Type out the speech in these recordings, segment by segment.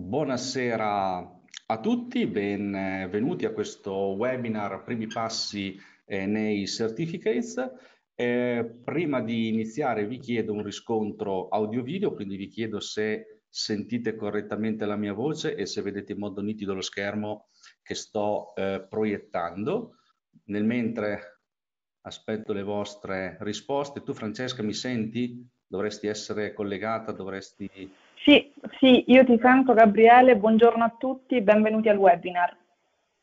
Buonasera a tutti, benvenuti a questo webinar Primi passi eh, nei certificates. Eh, prima di iniziare vi chiedo un riscontro audio-video, quindi vi chiedo se sentite correttamente la mia voce e se vedete in modo nitido lo schermo che sto eh, proiettando. Nel mentre aspetto le vostre risposte, tu Francesca mi senti? Dovresti essere collegata, dovresti sì, sì, io ti sento Gabriele, buongiorno a tutti, benvenuti al webinar.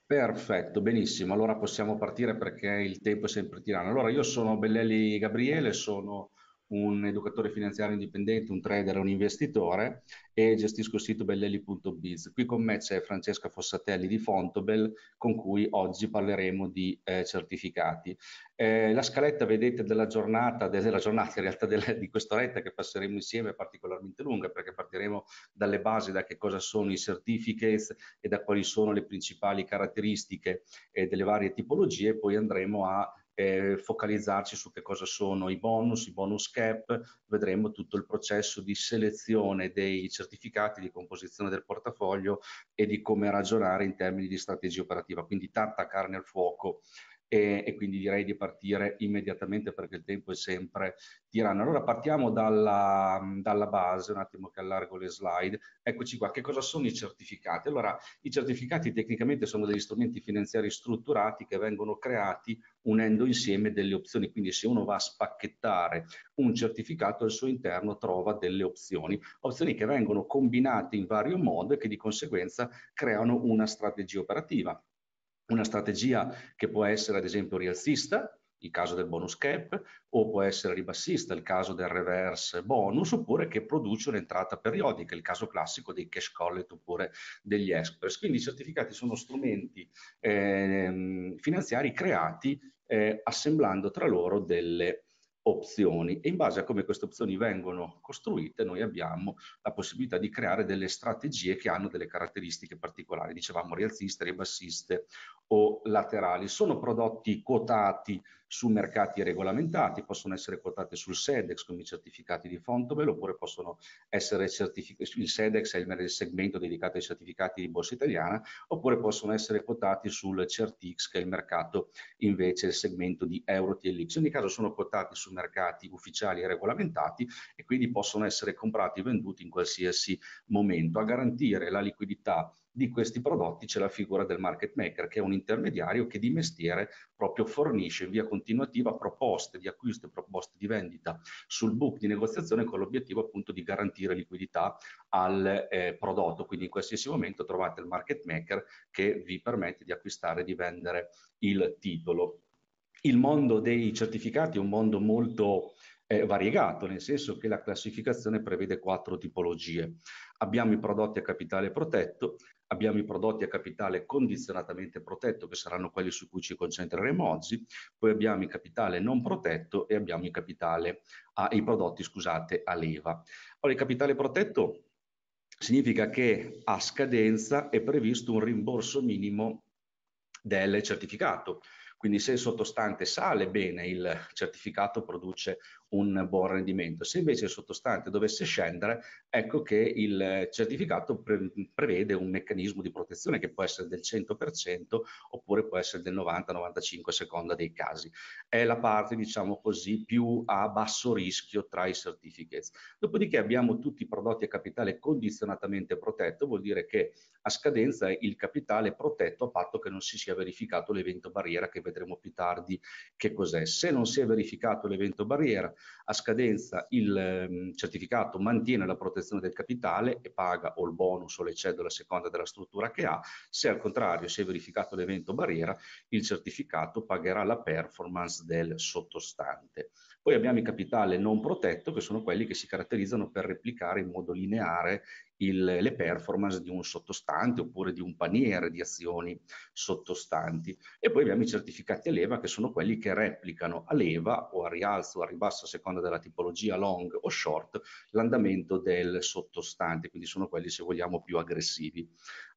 Perfetto, benissimo, allora possiamo partire perché il tempo è sempre tiranno. Allora, io sono Bellelli Gabriele, sono un educatore finanziario indipendente, un trader, un investitore e gestisco il sito bellelli.biz. Qui con me c'è Francesca Fossatelli di Fontobel con cui oggi parleremo di eh, certificati. Eh, la scaletta vedete della giornata, della giornata in realtà della, di quest'oretta che passeremo insieme è particolarmente lunga perché partiremo dalle basi, da che cosa sono i certificates e da quali sono le principali caratteristiche eh, delle varie tipologie e poi andremo a eh, focalizzarci su che cosa sono i bonus, i bonus cap, vedremo tutto il processo di selezione dei certificati, di composizione del portafoglio e di come ragionare in termini di strategia operativa, quindi tanta carne al fuoco e, e, quindi direi di partire immediatamente perché il tempo è sempre tiranno. Allora partiamo dalla, dalla base, un attimo che allargo le slide. Eccoci qua, che cosa sono i certificati? Allora, i certificati tecnicamente sono degli strumenti finanziari strutturati che vengono creati unendo insieme delle opzioni, quindi se uno va a spacchettare un certificato al suo interno trova delle opzioni, opzioni che vengono combinate in vario modo e che di conseguenza creano una strategia operativa una strategia che può essere ad esempio rialzista, il caso del bonus cap, o può essere ribassista, il caso del reverse bonus, oppure che produce un'entrata periodica, il caso classico dei cash collet oppure degli express. Quindi i certificati sono strumenti eh, finanziari creati eh, assemblando tra loro delle opzioni e in base a come queste opzioni vengono costruite noi abbiamo la possibilità di creare delle strategie che hanno delle caratteristiche particolari, dicevamo rialziste, ribassiste o laterali. Sono prodotti quotati su mercati regolamentati, possono essere quotate sul SEDEX come certificati di Fontobel oppure possono essere certificati, il SEDEX è il segmento dedicato ai certificati di borsa italiana, oppure possono essere quotati sul CertX che è il mercato invece il segmento di Euro TLX. In ogni caso sono quotati su mercati ufficiali e regolamentati e quindi possono essere comprati e venduti in qualsiasi momento a garantire la liquidità di questi prodotti c'è la figura del market maker, che è un intermediario che di mestiere proprio fornisce in via continuativa proposte di acquisto e proposte di vendita sul book di negoziazione con l'obiettivo appunto di garantire liquidità al eh, prodotto. Quindi in qualsiasi momento trovate il market maker che vi permette di acquistare e di vendere il titolo. Il mondo dei certificati è un mondo molto eh, variegato, nel senso che la classificazione prevede quattro tipologie. Abbiamo i prodotti a capitale protetto, abbiamo i prodotti a capitale condizionatamente protetto, che saranno quelli su cui ci concentreremo oggi, poi abbiamo il capitale non protetto e abbiamo capitale, ah, i prodotti scusate, a leva. Ora, il capitale protetto significa che a scadenza è previsto un rimborso minimo del certificato. Quindi se il sottostante sale bene, il certificato produce un buon rendimento. Se invece il sottostante dovesse scendere, ecco che il certificato pre prevede un meccanismo di protezione che può essere del 100% oppure può essere del 90-95% a seconda dei casi. È la parte, diciamo così, più a basso rischio tra i certificates. Dopodiché abbiamo tutti i prodotti a capitale condizionatamente protetto, vuol dire che a scadenza il capitale è protetto a patto che non si sia verificato l'evento barriera che vedremo più tardi che cos'è. Se non si è verificato l'evento barriera, a scadenza il ehm, certificato mantiene la protezione del capitale e paga o il bonus o le cedole a seconda della struttura che ha, se al contrario si è verificato l'evento barriera, il certificato pagherà la performance del sottostante. Poi abbiamo i capitali non protetto che sono quelli che si caratterizzano per replicare in modo lineare il, le performance di un sottostante oppure di un paniere di azioni sottostanti. E poi abbiamo i certificati a leva che sono quelli che replicano a leva o a rialzo o a ribasso a seconda della tipologia long o short l'andamento del sottostante, quindi sono quelli se vogliamo più aggressivi.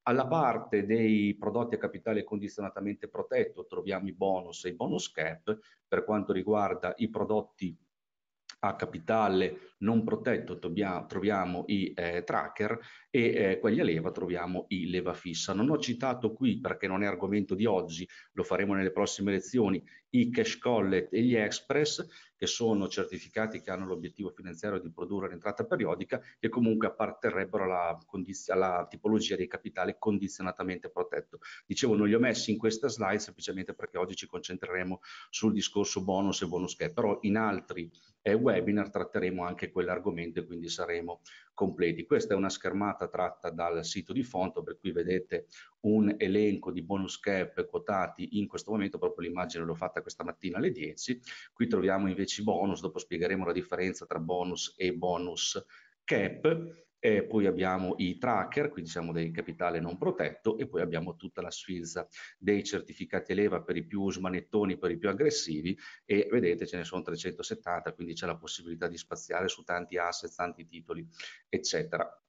Alla parte dei prodotti a capitale condizionatamente protetto troviamo i bonus e i bonus cap, per quanto riguarda i prodotti a capitale non protetto troviamo i eh, tracker e eh, quelli a leva troviamo i leva fissa. Non ho citato qui perché non è argomento di oggi, lo faremo nelle prossime lezioni, i cash collet e gli express che sono certificati che hanno l'obiettivo finanziario di produrre l'entrata periodica che comunque apparterrebbero alla, alla tipologia di capitale condizionatamente protetto. Dicevo non li ho messi in questa slide semplicemente perché oggi ci concentreremo sul discorso bonus e bonus cap, però in altri webinar tratteremo anche quell'argomento e quindi saremo completi. Questa è una schermata tratta dal sito di Fonto, per cui vedete un elenco di bonus cap quotati in questo momento, proprio l'immagine l'ho fatta questa mattina alle 10. Qui troviamo invece i bonus, dopo spiegheremo la differenza tra bonus e bonus cap eh, poi abbiamo i tracker, quindi siamo dei capitale non protetto e poi abbiamo tutta la sfilza dei certificati leva per i più smanettoni, per i più aggressivi e vedete ce ne sono 370, quindi c'è la possibilità di spaziare su tanti asset, tanti titoli, eccetera.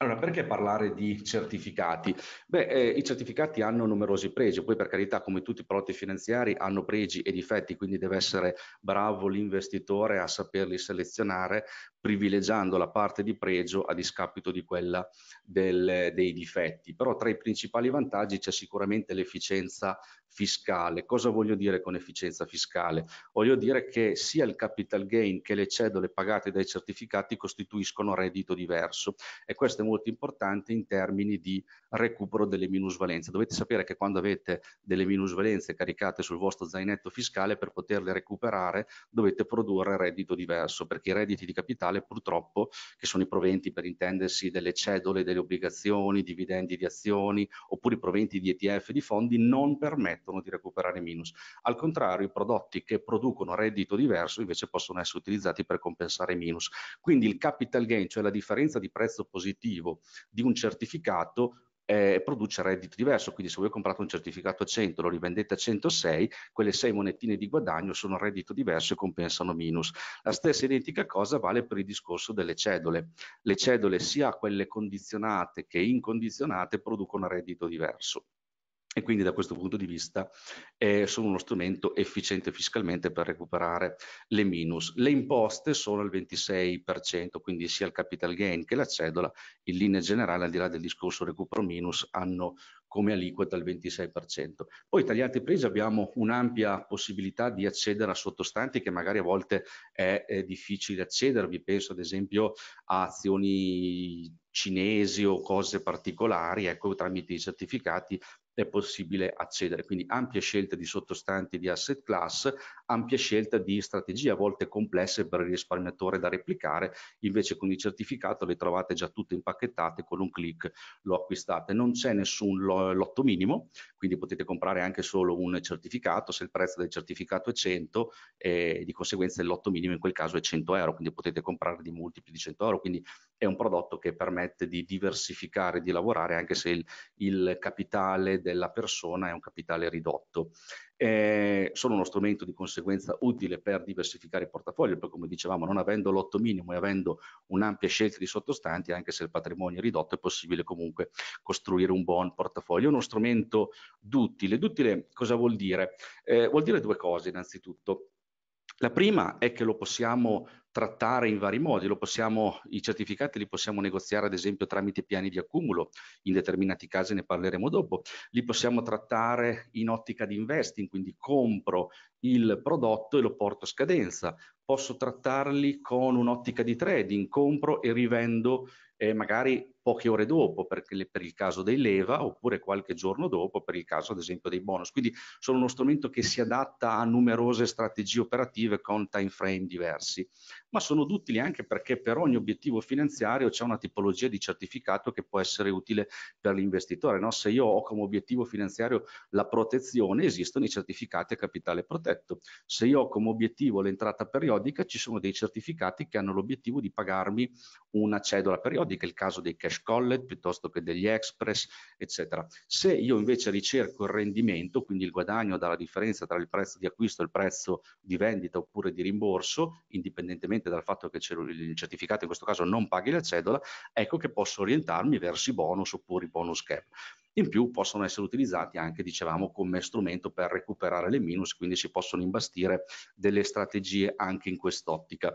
Allora, perché parlare di certificati? Beh, eh, i certificati hanno numerosi pregi, poi per carità, come tutti i prodotti finanziari, hanno pregi e difetti, quindi deve essere bravo l'investitore a saperli selezionare, privilegiando la parte di pregio a discapito di quella del, dei difetti. Però tra i principali vantaggi c'è sicuramente l'efficienza fiscale. Cosa voglio dire con efficienza fiscale? Voglio dire che sia il capital gain che le cedole pagate dai certificati costituiscono reddito diverso e questo è molto importante in termini di recupero delle minusvalenze. Dovete sapere che quando avete delle minusvalenze caricate sul vostro zainetto fiscale per poterle recuperare dovete produrre reddito diverso perché i redditi di capitale statale purtroppo, che sono i proventi per intendersi delle cedole, delle obbligazioni, dividendi di azioni oppure i proventi di ETF di fondi non permettono di recuperare minus. Al contrario, i prodotti che producono reddito diverso invece possono essere utilizzati per compensare minus. Quindi il capital gain, cioè la differenza di prezzo positivo di un certificato, eh, produce reddito diverso, quindi se voi comprate un certificato a 100 lo rivendete a 106, quelle 6 monetine di guadagno sono reddito diverso e compensano minus. La stessa identica cosa vale per il discorso delle cedole. Le cedole sia quelle condizionate che incondizionate producono reddito diverso e quindi da questo punto di vista eh, sono uno strumento efficiente fiscalmente per recuperare le minus. Le imposte sono al 26%, quindi sia il capital gain che la cedola in linea generale, al di là del discorso recupero minus, hanno come aliquota il 26%. Poi tagliati e presi abbiamo un'ampia possibilità di accedere a sottostanti che magari a volte è, è difficile accedervi, penso ad esempio a azioni cinesi o cose particolari, ecco tramite i certificati è possibile accedere. Quindi ampia scelta di sottostanti di asset class, ampia scelta di strategie a volte complesse per il risparmiatore da replicare, invece con il certificato le trovate già tutte impacchettate, con un clic lo acquistate. Non c'è nessun lotto minimo, quindi potete comprare anche solo un certificato, se il prezzo del certificato è 100 eh, di conseguenza il lotto minimo in quel caso è 100 euro, quindi potete comprare di multipli di 100 euro, quindi è un prodotto che permette di diversificare, di lavorare anche se il, il capitale della persona è un capitale ridotto. Eh, sono uno strumento di conseguenza utile per diversificare il portafoglio, perché come dicevamo, non avendo l'otto minimo e avendo un'ampia scelta di sottostanti, anche se il patrimonio è ridotto, è possibile comunque costruire un buon portafoglio. È uno strumento d'utile. D'utile cosa vuol dire? Eh, vuol dire due cose innanzitutto. La prima è che lo possiamo trattare in vari modi, possiamo, i certificati li possiamo negoziare ad esempio tramite piani di accumulo, in determinati casi ne parleremo dopo, li possiamo trattare in ottica di investing, quindi compro il prodotto e lo porto a scadenza, posso trattarli con un'ottica di trading, compro e rivendo eh, magari poche ore dopo per, per il caso dei leva oppure qualche giorno dopo per il caso ad esempio dei bonus. Quindi sono uno strumento che si adatta a numerose strategie operative con time frame diversi, ma sono utili anche perché per ogni obiettivo finanziario c'è una tipologia di certificato che può essere utile per l'investitore. No? Se io ho come obiettivo finanziario la protezione, esistono i certificati a capitale protetto. Se io ho come obiettivo l'entrata periodica, periodica ci sono dei certificati che hanno l'obiettivo di pagarmi una cedola periodica, il caso dei cash collet piuttosto che degli express, eccetera. Se io invece ricerco il rendimento, quindi il guadagno dalla differenza tra il prezzo di acquisto e il prezzo di vendita oppure di rimborso, indipendentemente dal fatto che il certificato in questo caso non paghi la cedola, ecco che posso orientarmi verso i bonus oppure i bonus cap. In più possono essere utilizzati anche, dicevamo, come strumento per recuperare le minus, quindi si possono imbastire delle strategie anche in quest'ottica.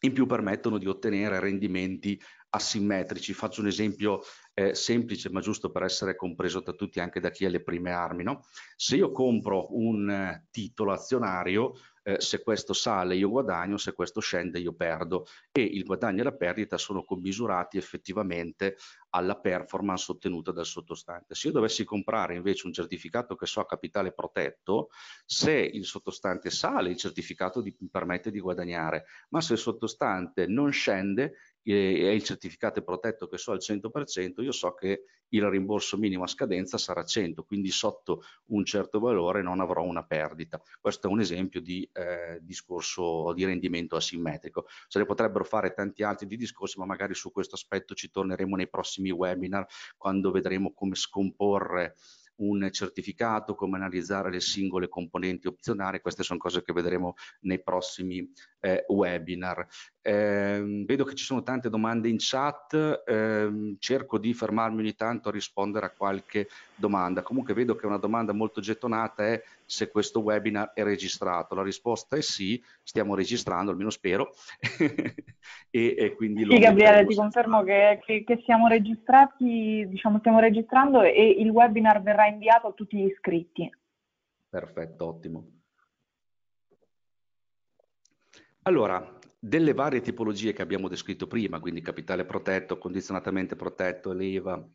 In più permettono di ottenere rendimenti asimmetrici. Faccio un esempio eh, semplice, ma giusto per essere compreso da tutti, anche da chi ha le prime armi. No? Se io compro un eh, titolo azionario, eh, se questo sale io guadagno, se questo scende io perdo e il guadagno e la perdita sono commisurati effettivamente alla performance ottenuta dal sottostante. Se io dovessi comprare invece un certificato che so a capitale protetto, se il sottostante sale il certificato di, mi permette di guadagnare, ma se il sottostante non scende e il certificato è protetto che so al 100%, io so che il rimborso minimo a scadenza sarà 100, quindi sotto un certo valore non avrò una perdita. Questo è un esempio di eh, discorso di rendimento asimmetrico. Se ne potrebbero fare tanti altri di discorsi, ma magari su questo aspetto ci torneremo nei prossimi webinar quando vedremo come scomporre un certificato, come analizzare le singole componenti opzionali, queste sono cose che vedremo nei prossimi eh, webinar. Eh, vedo che ci sono tante domande in chat, eh, cerco di fermarmi ogni tanto a rispondere a qualche domanda. Comunque vedo che una domanda molto gettonata è se questo webinar è registrato. La risposta è sì, stiamo registrando, almeno spero. e, e quindi sì, Gabriele, ti confermo che, che, che, siamo registrati, diciamo stiamo registrando e il webinar verrà inviato a tutti gli iscritti. Perfetto, ottimo. Allora, delle varie tipologie che abbiamo descritto prima, quindi capitale protetto, condizionatamente protetto, leva,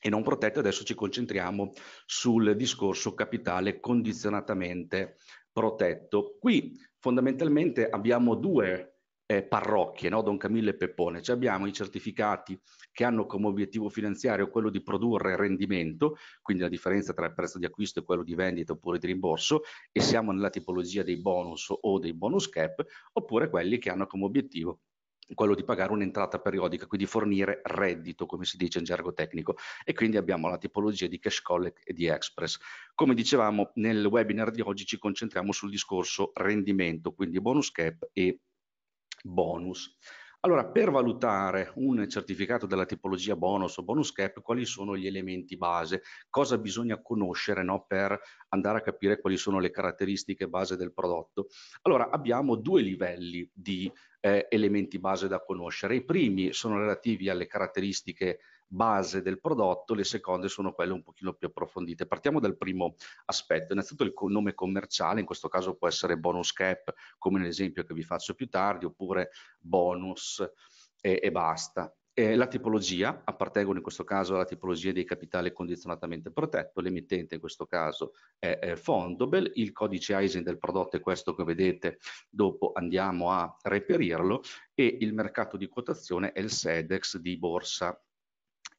e non protette, adesso ci concentriamo sul discorso capitale condizionatamente protetto. Qui fondamentalmente abbiamo due eh, parrocchie, no? Don Camillo e Peppone. Cioè abbiamo i certificati che hanno come obiettivo finanziario quello di produrre rendimento, quindi la differenza tra il prezzo di acquisto e quello di vendita oppure di rimborso, e siamo nella tipologia dei bonus o dei bonus cap, oppure quelli che hanno come obiettivo quello di pagare un'entrata periodica, quindi fornire reddito, come si dice in gergo tecnico, e quindi abbiamo la tipologia di cash collect e di express. Come dicevamo nel webinar di oggi ci concentriamo sul discorso rendimento, quindi bonus cap e bonus. Allora, per valutare un certificato della tipologia bonus o bonus cap, quali sono gli elementi base? Cosa bisogna conoscere no, per andare a capire quali sono le caratteristiche base del prodotto? Allora, abbiamo due livelli di eh, elementi base da conoscere. I primi sono relativi alle caratteristiche base del prodotto, le seconde sono quelle un pochino più approfondite. Partiamo dal primo aspetto, innanzitutto il nome commerciale, in questo caso può essere bonus cap, come nell'esempio che vi faccio più tardi, oppure bonus e, e basta. Eh, la tipologia, appartengono in questo caso alla tipologia di capitale condizionatamente protetto, l'emittente in questo caso è, è Fondobel, il codice ISIN del prodotto è questo che vedete, dopo andiamo a reperirlo e il mercato di quotazione è il SEDEX di Borsa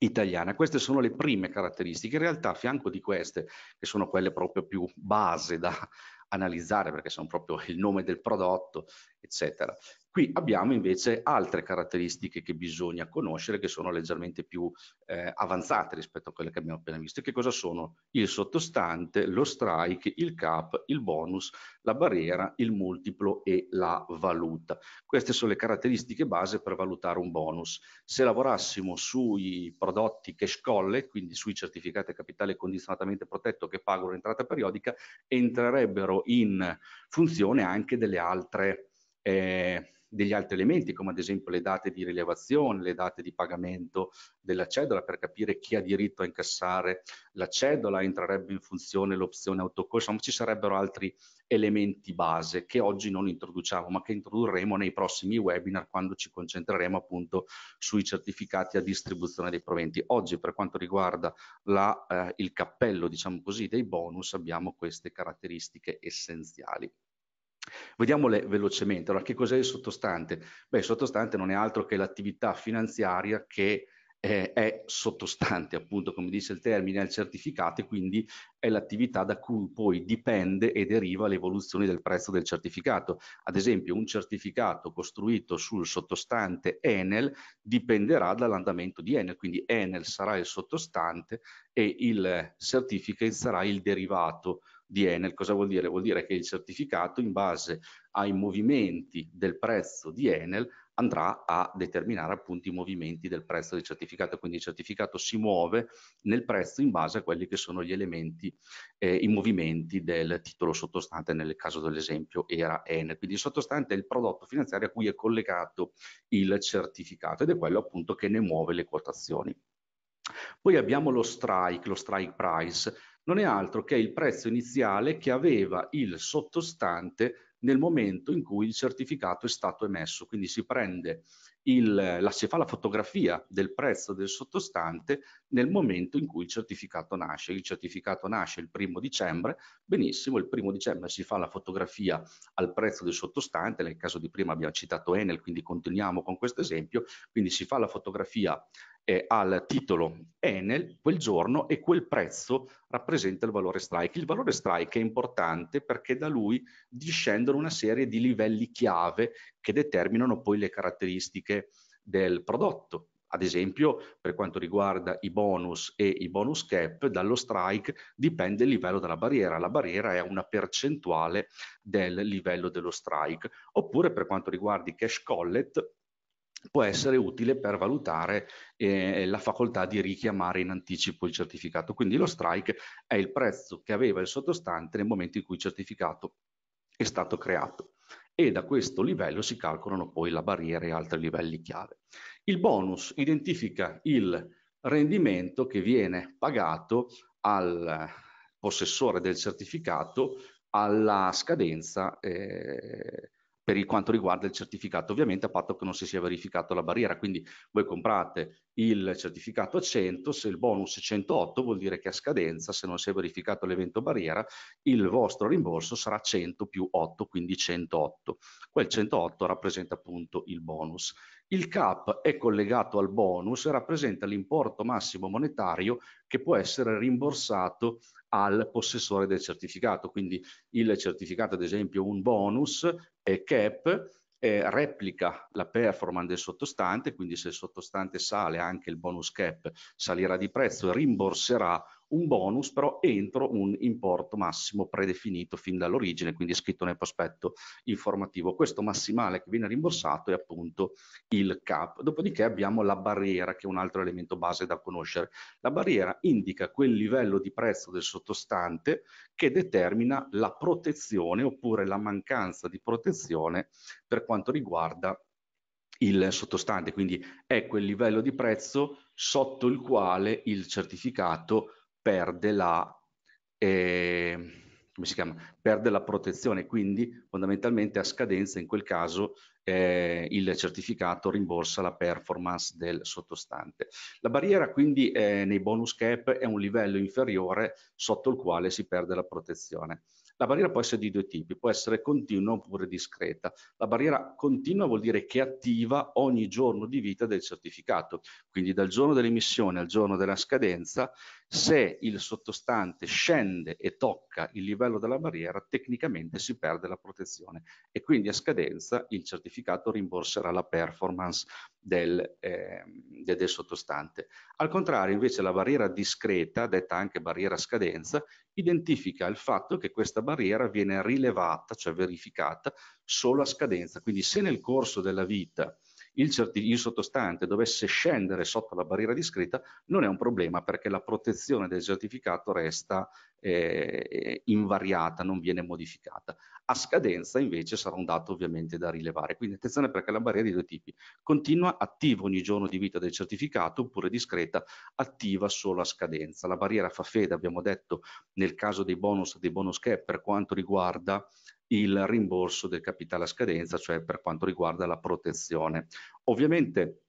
italiana. Queste sono le prime caratteristiche. In realtà, a fianco di queste, che sono quelle proprio più base da analizzare perché sono proprio il nome del prodotto eccetera. Qui abbiamo invece altre caratteristiche che bisogna conoscere che sono leggermente più eh, avanzate rispetto a quelle che abbiamo appena visto. Che cosa sono? Il sottostante, lo strike, il cap, il bonus, la barriera, il multiplo e la valuta. Queste sono le caratteristiche base per valutare un bonus. Se lavorassimo sui prodotti cash colle, quindi sui certificati a capitale condizionatamente protetto che pagano l'entrata periodica, entrerebbero in funzione anche delle altre eh, degli altri elementi come ad esempio le date di rilevazione, le date di pagamento della cedola per capire chi ha diritto a incassare la cedola, entrerebbe in funzione l'opzione autocorso, ma ci sarebbero altri elementi base che oggi non introduciamo ma che introdurremo nei prossimi webinar quando ci concentreremo appunto sui certificati a distribuzione dei proventi. Oggi per quanto riguarda la, eh, il cappello diciamo così, dei bonus abbiamo queste caratteristiche essenziali. Vediamole velocemente. Allora, che cos'è il sottostante? Beh, il sottostante non è altro che l'attività finanziaria che eh, è sottostante, appunto, come dice il termine, al certificato e quindi è l'attività da cui poi dipende e deriva l'evoluzione del prezzo del certificato. Ad esempio, un certificato costruito sul sottostante Enel dipenderà dall'andamento di Enel, quindi Enel sarà il sottostante e il certificate sarà il derivato di Enel. Cosa vuol dire? Vuol dire che il certificato in base ai movimenti del prezzo di Enel andrà a determinare appunto i movimenti del prezzo del certificato, quindi il certificato si muove nel prezzo in base a quelli che sono gli elementi, eh, i movimenti del titolo sottostante, nel caso dell'esempio era Enel, quindi il sottostante è il prodotto finanziario a cui è collegato il certificato ed è quello appunto che ne muove le quotazioni. Poi abbiamo lo strike, lo strike price, non è altro che il prezzo iniziale che aveva il sottostante nel momento in cui il certificato è stato emesso. Quindi si prende il, la, si fa la fotografia del prezzo del sottostante nel momento in cui il certificato nasce. Il certificato nasce il primo dicembre, benissimo, il primo dicembre si fa la fotografia al prezzo del sottostante, nel caso di prima abbiamo citato Enel, quindi continuiamo con questo esempio, quindi si fa la fotografia eh, al titolo Enel quel giorno e quel prezzo rappresenta il valore strike. Il valore strike è importante perché da lui discendono una serie di livelli chiave che determinano poi le caratteristiche del prodotto. Ad esempio, per quanto riguarda i bonus e i bonus cap, dallo strike dipende il livello della barriera. La barriera è una percentuale del livello dello strike. Oppure per quanto riguarda i cash collet, può essere utile per valutare eh, la facoltà di richiamare in anticipo il certificato. Quindi lo strike è il prezzo che aveva il sottostante nel momento in cui il certificato è stato creato e da questo livello si calcolano poi la barriera e altri livelli chiave. Il bonus identifica il rendimento che viene pagato al possessore del certificato alla scadenza eh, per quanto riguarda il certificato, ovviamente a patto che non si sia verificato la barriera. Quindi voi comprate il certificato a 100, se il bonus è 108 vuol dire che a scadenza, se non si è verificato l'evento barriera, il vostro rimborso sarà 100 più 8, quindi 108. Quel 108 rappresenta appunto il bonus il cap è collegato al bonus e rappresenta l'importo massimo monetario che può essere rimborsato al possessore del certificato. Quindi il certificato, ad esempio, un bonus è cap, eh, replica la performance del sottostante, quindi se il sottostante sale anche il bonus cap salirà di prezzo e rimborserà un bonus però entro un importo massimo predefinito fin dall'origine, quindi è scritto nel prospetto informativo. Questo massimale che viene rimborsato è appunto il cap. Dopodiché abbiamo la barriera che è un altro elemento base da conoscere. La barriera indica quel livello di prezzo del sottostante che determina la protezione oppure la mancanza di protezione per quanto riguarda il sottostante, quindi è quel livello di prezzo sotto il quale il certificato perde la, eh, perde la protezione, quindi fondamentalmente a scadenza in quel caso eh, il certificato rimborsa la performance del sottostante. La barriera quindi eh, nei bonus cap è un livello inferiore sotto il quale si perde la protezione. La barriera può essere di due tipi, può essere continua oppure discreta. La barriera continua vuol dire che attiva ogni giorno di vita del certificato, quindi dal giorno dell'emissione al giorno della scadenza se il sottostante scende e tocca il livello della barriera, tecnicamente si perde la protezione e quindi a scadenza il certificato rimborserà la performance del, eh, del sottostante. Al contrario, invece, la barriera discreta, detta anche barriera a scadenza, identifica il fatto che questa barriera viene rilevata, cioè verificata, solo a scadenza. Quindi se nel corso della vita il, il sottostante dovesse scendere sotto la barriera di scritta non è un problema perché la protezione del certificato resta eh, invariata, non viene modificata. A scadenza invece sarà un dato ovviamente da rilevare, quindi attenzione perché la barriera è di due tipi, continua, attiva ogni giorno di vita del certificato oppure discreta, attiva solo a scadenza. La barriera fa fede, abbiamo detto, nel caso dei bonus, dei bonus cap per quanto riguarda il rimborso del capitale a scadenza, cioè per quanto riguarda la protezione. Ovviamente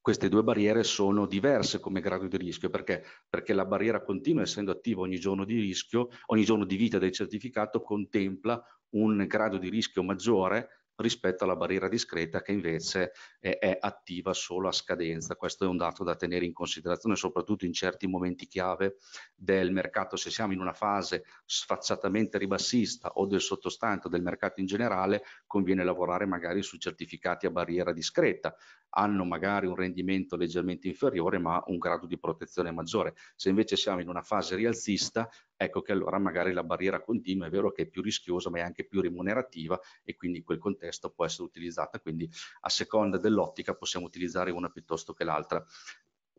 queste due barriere sono diverse come grado di rischio perché, perché la barriera continua essendo attiva ogni giorno di rischio ogni giorno di vita del certificato contempla un grado di rischio maggiore rispetto alla barriera discreta che invece è, è attiva solo a scadenza. Questo è un dato da tenere in considerazione soprattutto in certi momenti chiave del mercato. Se siamo in una fase sfacciatamente ribassista o del sottostante del mercato in generale, conviene lavorare magari su certificati a barriera discreta hanno magari un rendimento leggermente inferiore ma un grado di protezione maggiore. Se invece siamo in una fase rialzista, ecco che allora magari la barriera continua è vero che è più rischiosa ma è anche più remunerativa e quindi in quel contesto può essere utilizzata. Quindi a seconda dell'ottica possiamo utilizzare una piuttosto che l'altra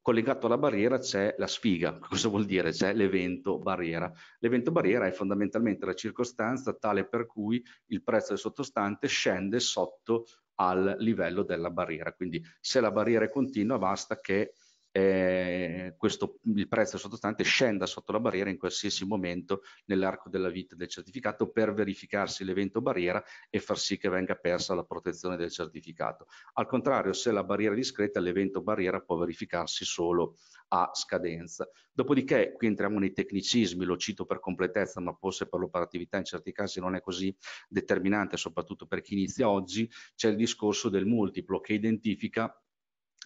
collegato alla barriera c'è la sfiga. Cosa vuol dire? C'è l'evento barriera. L'evento barriera è fondamentalmente la circostanza tale per cui il prezzo del sottostante scende sotto al livello della barriera. Quindi se la barriera è continua basta che eh, questo, il prezzo sottostante scenda sotto la barriera in qualsiasi momento nell'arco della vita del certificato per verificarsi l'evento barriera e far sì che venga persa la protezione del certificato. Al contrario, se la barriera è discreta, l'evento barriera può verificarsi solo a scadenza. Dopodiché, qui entriamo nei tecnicismi, lo cito per completezza, ma forse per l'operatività in certi casi non è così determinante, soprattutto per chi inizia oggi, c'è il discorso del multiplo che identifica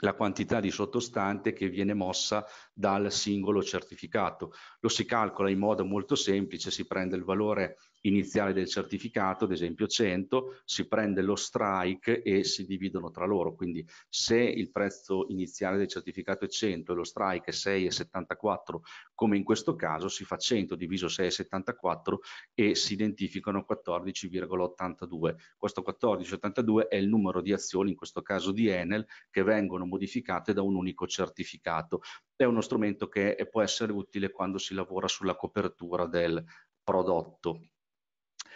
la quantità di sottostante che viene mossa dal singolo certificato. Lo si calcola in modo molto semplice, si prende il valore iniziale del certificato, ad esempio 100, si prende lo strike e si dividono tra loro, quindi se il prezzo iniziale del certificato è 100 e lo strike è 6,74 come in questo caso si fa 100 diviso 6,74 e si identificano 14,82. Questo 14,82 è il numero di azioni, in questo caso di Enel, che vengono modificate da un unico certificato. È uno strumento che può essere utile quando si lavora sulla copertura del prodotto.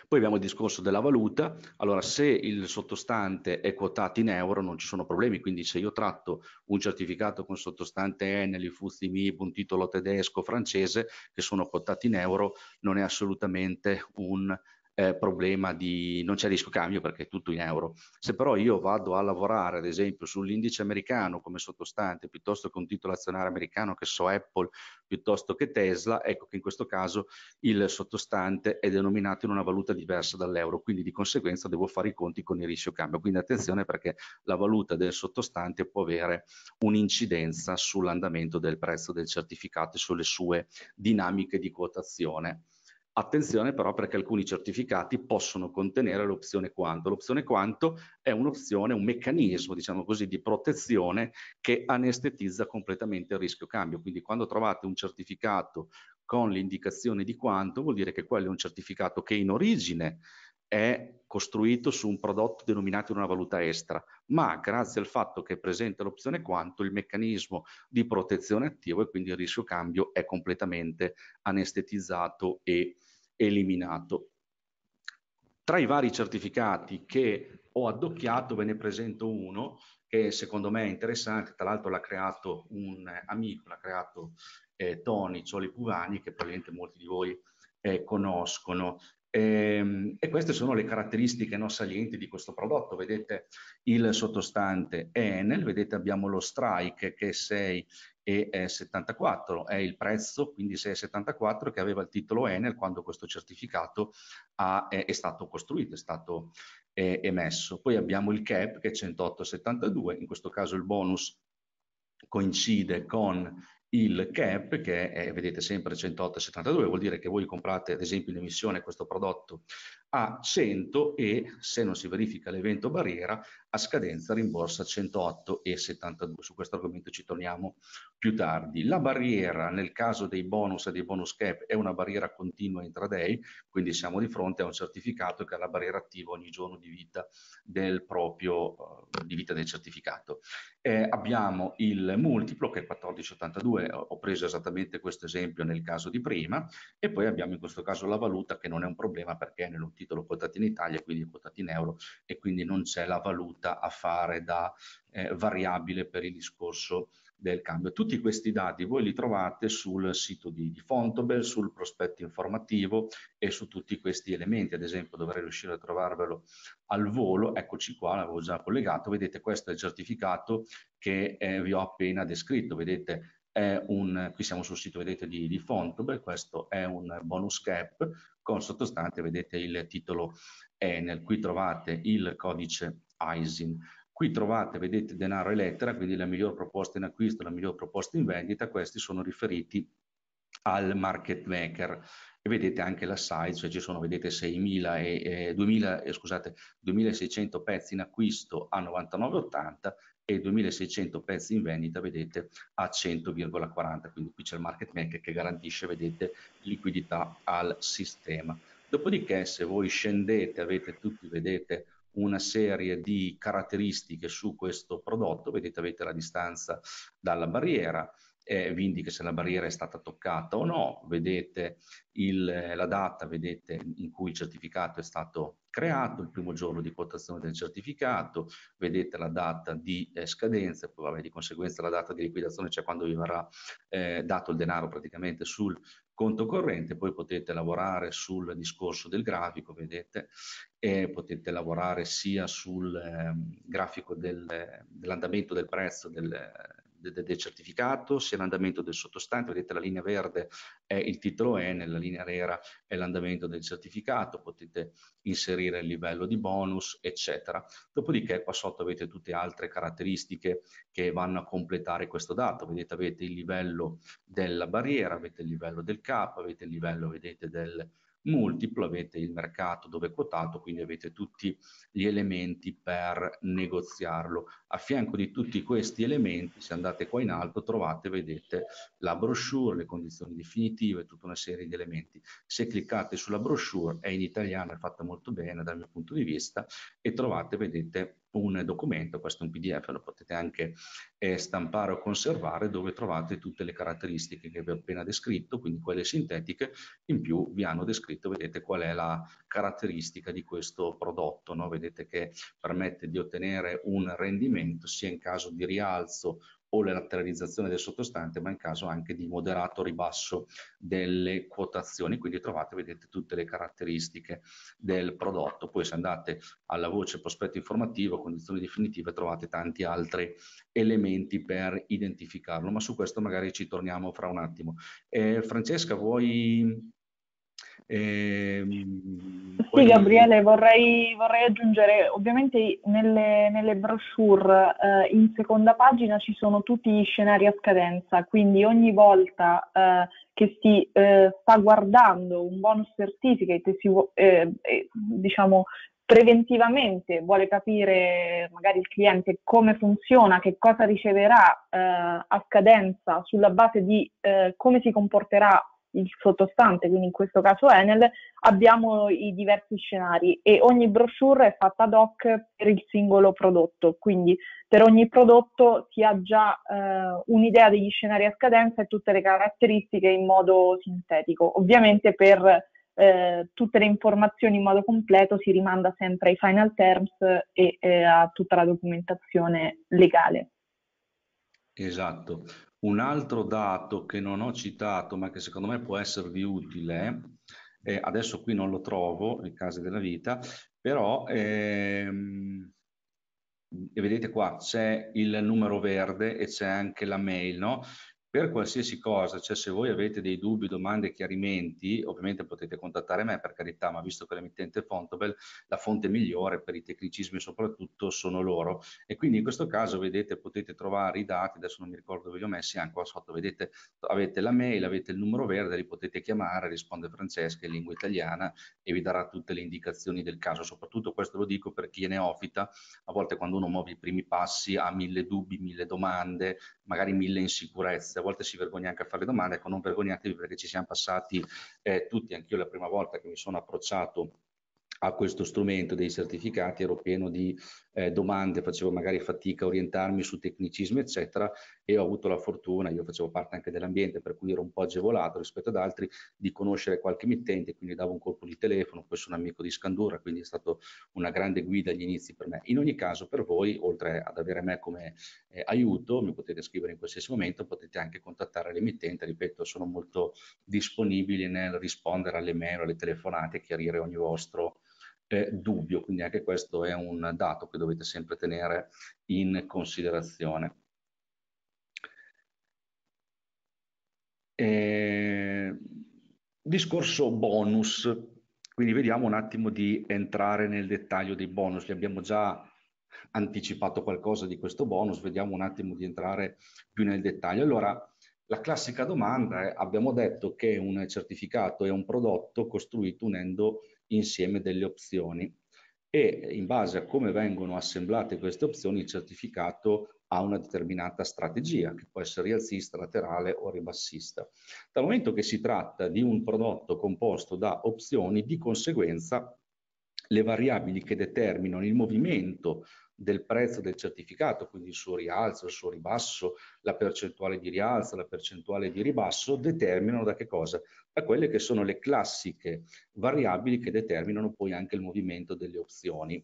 Poi abbiamo il discorso della valuta, allora se il sottostante è quotato in euro non ci sono problemi, quindi se io tratto un certificato con sottostante Enel, Fuzzi MIB, un titolo tedesco, francese, che sono quotati in euro, non è assolutamente un eh, problema di non c'è rischio cambio perché è tutto in euro. Se però io vado a lavorare, ad esempio, sull'indice americano come sottostante, piuttosto che un titolo azionario americano che so Apple, piuttosto che Tesla, ecco che in questo caso il sottostante è denominato in una valuta diversa dall'euro, quindi di conseguenza devo fare i conti con il rischio cambio. Quindi attenzione perché la valuta del sottostante può avere un'incidenza sull'andamento del prezzo del certificato e sulle sue dinamiche di quotazione. Attenzione però perché alcuni certificati possono contenere l'opzione quanto. L'opzione quanto è un'opzione, un meccanismo, diciamo così, di protezione che anestetizza completamente il rischio cambio. Quindi quando trovate un certificato con l'indicazione di quanto, vuol dire che quello è un certificato che in origine è costruito su un prodotto denominato in una valuta estera, ma grazie al fatto che è presente l'opzione quanto il meccanismo di protezione attivo e quindi il rischio cambio è completamente anestetizzato e eliminato. Tra i vari certificati che ho addocchiato ve ne presento uno che secondo me è interessante, tra l'altro l'ha creato un eh, amico, l'ha creato eh, Tony Cioli Puvani che probabilmente molti di voi eh, conoscono. Ehm, e, queste sono le caratteristiche non salienti di questo prodotto. Vedete il sottostante Enel, vedete abbiamo lo strike che è 6 e 74, è il prezzo quindi 6,74 che aveva il titolo Enel quando questo certificato ha, è, è, stato costruito, è stato è, emesso. Poi abbiamo il CAP che è 108,72, in questo caso il bonus coincide con il cap che è, vedete sempre 108,72 vuol dire che voi comprate ad esempio in emissione questo prodotto a 100 e, se non si verifica l'evento barriera, a scadenza rimborsa 108 e 72. Su questo argomento ci torniamo più tardi. La barriera nel caso dei bonus e dei bonus cap è una barriera continua intraday, quindi siamo di fronte a un certificato che ha la barriera attiva ogni giorno di vita del proprio eh, di vita del certificato. Eh, abbiamo il multiplo che è 1482, ho preso esattamente questo esempio nel caso di prima e poi abbiamo in questo caso la valuta che non è un problema perché è nell'ultimo titolo quotato in Italia, quindi è quotato in euro e quindi non c'è la valuta a fare da eh, variabile per il discorso del cambio. Tutti questi dati voi li trovate sul sito di, di Fontobel, sul prospetto informativo e su tutti questi elementi. Ad esempio dovrei riuscire a trovarvelo al volo, eccoci qua, l'avevo già collegato, vedete questo è il certificato che eh, vi ho appena descritto, vedete un, qui siamo sul sito vedete di, di Fontobel, questo è un bonus cap con sottostante vedete il titolo Enel, qui trovate il codice ISIN. Qui trovate, vedete, denaro e lettera, quindi la miglior proposta in acquisto, la miglior proposta in vendita, questi sono riferiti al market maker e vedete anche la size, cioè ci sono vedete 6.000 e, eh, 2000, eh, scusate, 2.600 pezzi in acquisto a 99,80 e 2600 pezzi in vendita, vedete, a 100,40. Quindi qui c'è il market maker che garantisce, vedete, liquidità al sistema. Dopodiché se voi scendete, avete tutti, vedete, una serie di caratteristiche su questo prodotto, vedete avete la distanza dalla barriera, eh, vi indica se la barriera è stata toccata o no, vedete il, la data vedete in cui il certificato è stato creato, il primo giorno di quotazione del certificato, vedete la data di eh, scadenza, poi vabbè, di conseguenza la data di liquidazione, cioè quando vi verrà eh, dato il denaro praticamente sul conto corrente, poi potete lavorare sul discorso del grafico, vedete, e potete lavorare sia sul ehm, grafico del, dell'andamento del prezzo del del, del certificato, sia l'andamento del sottostante, vedete la linea verde è il titolo Enel, la linea nera è l'andamento del certificato, potete inserire il livello di bonus, eccetera. Dopodiché qua sotto avete tutte altre caratteristiche che vanno a completare questo dato, vedete avete il livello della barriera, avete il livello del cap, avete il livello, vedete, del multiplo, avete il mercato dove è quotato, quindi avete tutti gli elementi per negoziarlo. A fianco di tutti questi elementi, se andate qua in alto, trovate, vedete la brochure, le condizioni definitive, tutta una serie di elementi. Se cliccate sulla brochure, è in italiano, è fatta molto bene dal mio punto di vista, e trovate, vedete, un documento, questo è un PDF, lo potete anche eh, stampare o conservare dove trovate tutte le caratteristiche che vi ho appena descritto, quindi quelle sintetiche, in più vi hanno descritto, vedete qual è la caratteristica di questo prodotto, no? vedete che permette di ottenere un rendimento sia in caso di rialzo o la lateralizzazione del sottostante, ma in caso anche di moderato ribasso delle quotazioni. Quindi trovate, vedete, tutte le caratteristiche del prodotto. Poi se andate alla voce prospetto informativo, condizioni definitive, trovate tanti altri elementi per identificarlo, ma su questo magari ci torniamo fra un attimo. Eh, Francesca, vuoi e, ehm, sì, Gabriele, vorrei, vorrei aggiungere, ovviamente nelle, nelle brochure eh, in seconda pagina ci sono tutti gli scenari a scadenza, quindi ogni volta eh, che si eh, sta guardando un bonus certificate e si, eh, eh, diciamo, preventivamente vuole capire magari il cliente come funziona, che cosa riceverà eh, a scadenza sulla base di eh, come si comporterà il sottostante, quindi in questo caso Enel, abbiamo i diversi scenari e ogni brochure è fatta ad hoc per il singolo prodotto, quindi per ogni prodotto si ha già eh, un'idea degli scenari a scadenza e tutte le caratteristiche in modo sintetico. Ovviamente per eh, tutte le informazioni in modo completo si rimanda sempre ai final terms e, e eh, a tutta la documentazione legale. Esatto. Un altro dato che non ho citato, ma che secondo me può esservi utile, eh, adesso qui non lo trovo, nei casi della vita, però ehm, vedete qua c'è il numero verde e c'è anche la mail, no? per qualsiasi cosa, cioè se voi avete dei dubbi, domande, chiarimenti, ovviamente potete contattare me per carità, ma visto che l'emittente Fontobel, la fonte migliore per i tecnicismi soprattutto sono loro e quindi in questo caso vedete potete trovare i dati, adesso non mi ricordo dove li ho messi, anche qua sotto vedete avete la mail, avete il numero verde, li potete chiamare, risponde Francesca in lingua italiana e vi darà tutte le indicazioni del caso, soprattutto questo lo dico per chi è neofita, a volte quando uno muove i primi passi ha mille dubbi, mille domande, magari mille insicurezze, volte si vergogna anche a fare le domande, ecco non vergognatevi perché ci siamo passati eh, tutti, anch'io la prima volta che mi sono approcciato a questo strumento dei certificati ero pieno di eh, domande, facevo magari fatica a orientarmi su tecnicismi eccetera e ho avuto la fortuna, io facevo parte anche dell'ambiente per cui ero un po' agevolato rispetto ad altri, di conoscere qualche emittente, quindi davo un colpo di telefono, poi sono amico di Scandura, quindi è stata una grande guida agli inizi per me. In ogni caso per voi, oltre ad avere me come eh, aiuto, mi potete scrivere in qualsiasi momento, potete anche contattare l'emittente, ripeto sono molto disponibile nel rispondere alle mail, alle telefonate, chiarire ogni vostro eh, dubbio, quindi anche questo è un dato che dovete sempre tenere in considerazione. Eh, discorso bonus, quindi vediamo un attimo di entrare nel dettaglio dei bonus, li abbiamo già anticipato qualcosa di questo bonus, vediamo un attimo di entrare più nel dettaglio. Allora, la classica domanda è, abbiamo detto che un certificato è un prodotto costruito unendo insieme delle opzioni e in base a come vengono assemblate queste opzioni il certificato ha una determinata strategia che può essere rialzista, laterale o ribassista. Dal momento che si tratta di un prodotto composto da opzioni, di conseguenza le variabili che determinano il movimento del prezzo del certificato, quindi il suo rialzo, il suo ribasso, la percentuale di rialzo, la percentuale di ribasso, determinano da che cosa? Da quelle che sono le classiche variabili che determinano poi anche il movimento delle opzioni.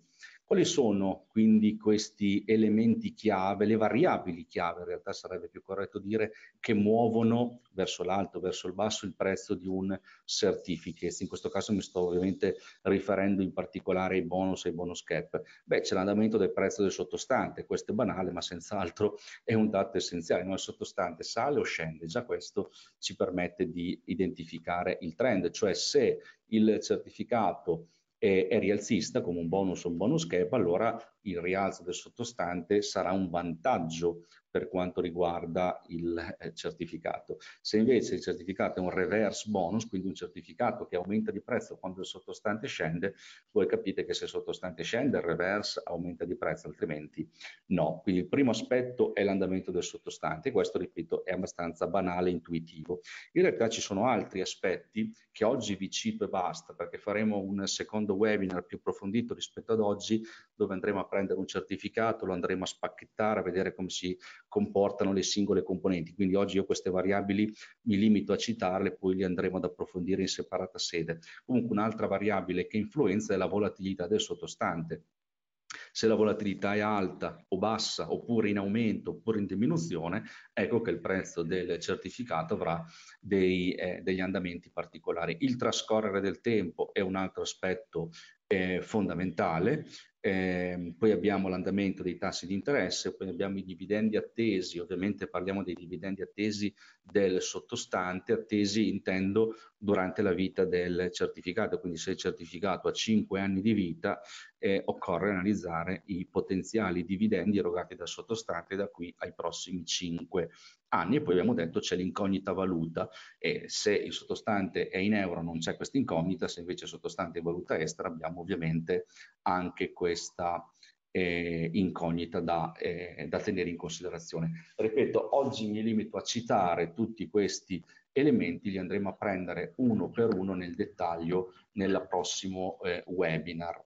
Quali sono quindi questi elementi chiave, le variabili chiave in realtà sarebbe più corretto dire, che muovono verso l'alto, verso il basso il prezzo di un certificate? In questo caso mi sto ovviamente riferendo in particolare ai bonus e ai bonus cap. Beh, c'è l'andamento del prezzo del sottostante, questo è banale ma senz'altro è un dato essenziale, no? il sottostante sale o scende, già questo ci permette di identificare il trend, cioè se il certificato è, rialzista come un bonus o un bonus cap, allora il rialzo del sottostante sarà un vantaggio per quanto riguarda il eh, certificato. Se invece il certificato è un reverse bonus, quindi un certificato che aumenta di prezzo quando il sottostante scende, voi capite che se il sottostante scende il reverse aumenta di prezzo, altrimenti no. Quindi il primo aspetto è l'andamento del sottostante e questo, ripeto, è abbastanza banale e intuitivo. In realtà ci sono altri aspetti che oggi vi cito e basta, perché faremo un secondo webinar più approfondito rispetto ad oggi, dove andremo a prendere un certificato, lo andremo a spacchettare, a vedere come si comportano le singole componenti. Quindi oggi io queste variabili mi limito a citarle, poi le andremo ad approfondire in separata sede. Comunque un'altra variabile che influenza è la volatilità del sottostante se la volatilità è alta o bassa oppure in aumento oppure in diminuzione, ecco che il prezzo del certificato avrà dei, eh, degli andamenti particolari. Il trascorrere del tempo è un altro aspetto eh, fondamentale eh, poi abbiamo l'andamento dei tassi di interesse, poi abbiamo i dividendi attesi, ovviamente parliamo dei dividendi attesi del sottostante, attesi intendo durante la vita del certificato, quindi se il certificato ha 5 anni di vita eh, occorre analizzare i potenziali dividendi erogati dal sottostante da qui ai prossimi 5 anni e poi abbiamo detto c'è l'incognita valuta e se il sottostante è in euro non c'è questa incognita, se invece il sottostante è in valuta estera abbiamo ovviamente anche questo questa eh, incognita da, eh, da, tenere in considerazione. Ripeto, oggi mi limito a citare tutti questi elementi, li andremo a prendere uno per uno nel dettaglio nel prossimo eh, webinar.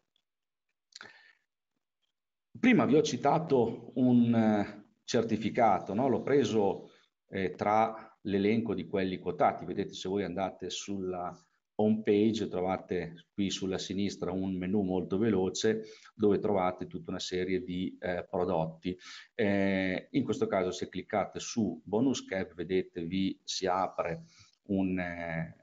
Prima vi ho citato un eh, certificato, no? l'ho preso eh, tra l'elenco di quelli quotati, vedete se voi andate sulla home page trovate qui sulla sinistra un menu molto veloce dove trovate tutta una serie di eh, prodotti. Eh, in questo caso se cliccate su bonus cap vedete vi si apre un, eh,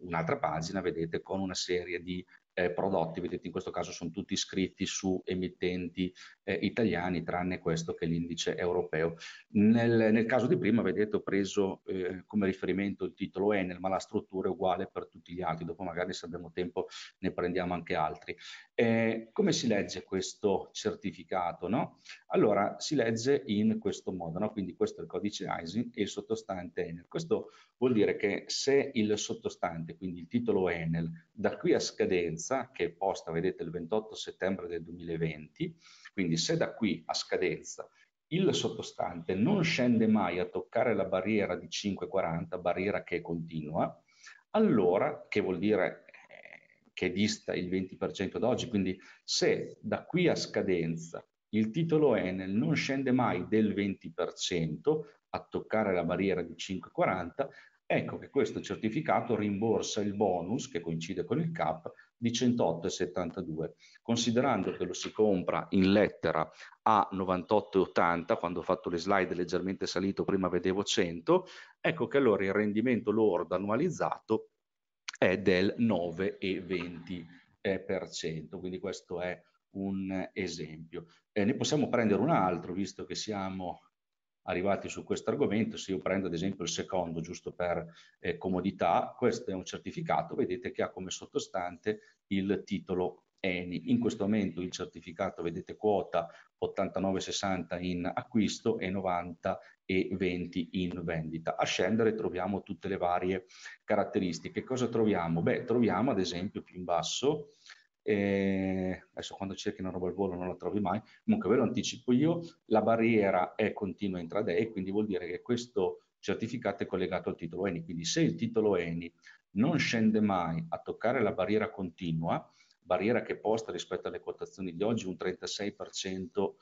un'altra pagina, vedete con una serie di eh, prodotti, vedete in questo caso sono tutti iscritti su emittenti eh, italiani, tranne questo che è l'indice europeo. Nel, nel, caso di prima, vedete, ho preso eh, come riferimento il titolo Enel, ma la struttura è uguale per tutti gli altri, dopo magari se abbiamo tempo ne prendiamo anche altri. Eh, come si legge questo certificato? No? Allora, si legge in questo modo, no? quindi questo è il codice ISIN e il sottostante Enel. Questo vuol dire che se il sottostante, quindi il titolo Enel, da qui a scadenza, che è posta, vedete, il 28 settembre del 2020, quindi se da qui a scadenza il sottostante non scende mai a toccare la barriera di 540, barriera che continua, allora, che vuol dire che dista il 20% da oggi. Quindi se da qui a scadenza il titolo Enel non scende mai del 20% a toccare la barriera di 5,40, ecco che questo certificato rimborsa il bonus che coincide con il CAP di 108,72. Considerando che lo si compra in lettera a 98,80, quando ho fatto le slide leggermente salito, prima vedevo 100, ecco che allora il rendimento lordo annualizzato è del 9,20%. Quindi questo è un esempio. Eh, ne possiamo prendere un altro, visto che siamo arrivati su questo argomento, se io prendo ad esempio il secondo, giusto per eh, comodità, questo è un certificato, vedete che ha come sottostante il titolo Eni. In questo momento il certificato, vedete, quota 89,60 in acquisto e 90 e 20 in vendita. A scendere troviamo tutte le varie caratteristiche. Cosa troviamo? Beh, troviamo ad esempio più in basso, eh, adesso quando cerchi una roba al volo non la trovi mai, comunque ve lo anticipo io, la barriera è continua intraday, quindi vuol dire che questo certificato è collegato al titolo ENI, quindi se il titolo ENI non scende mai a toccare la barriera continua, barriera che posta rispetto alle quotazioni di oggi un 36%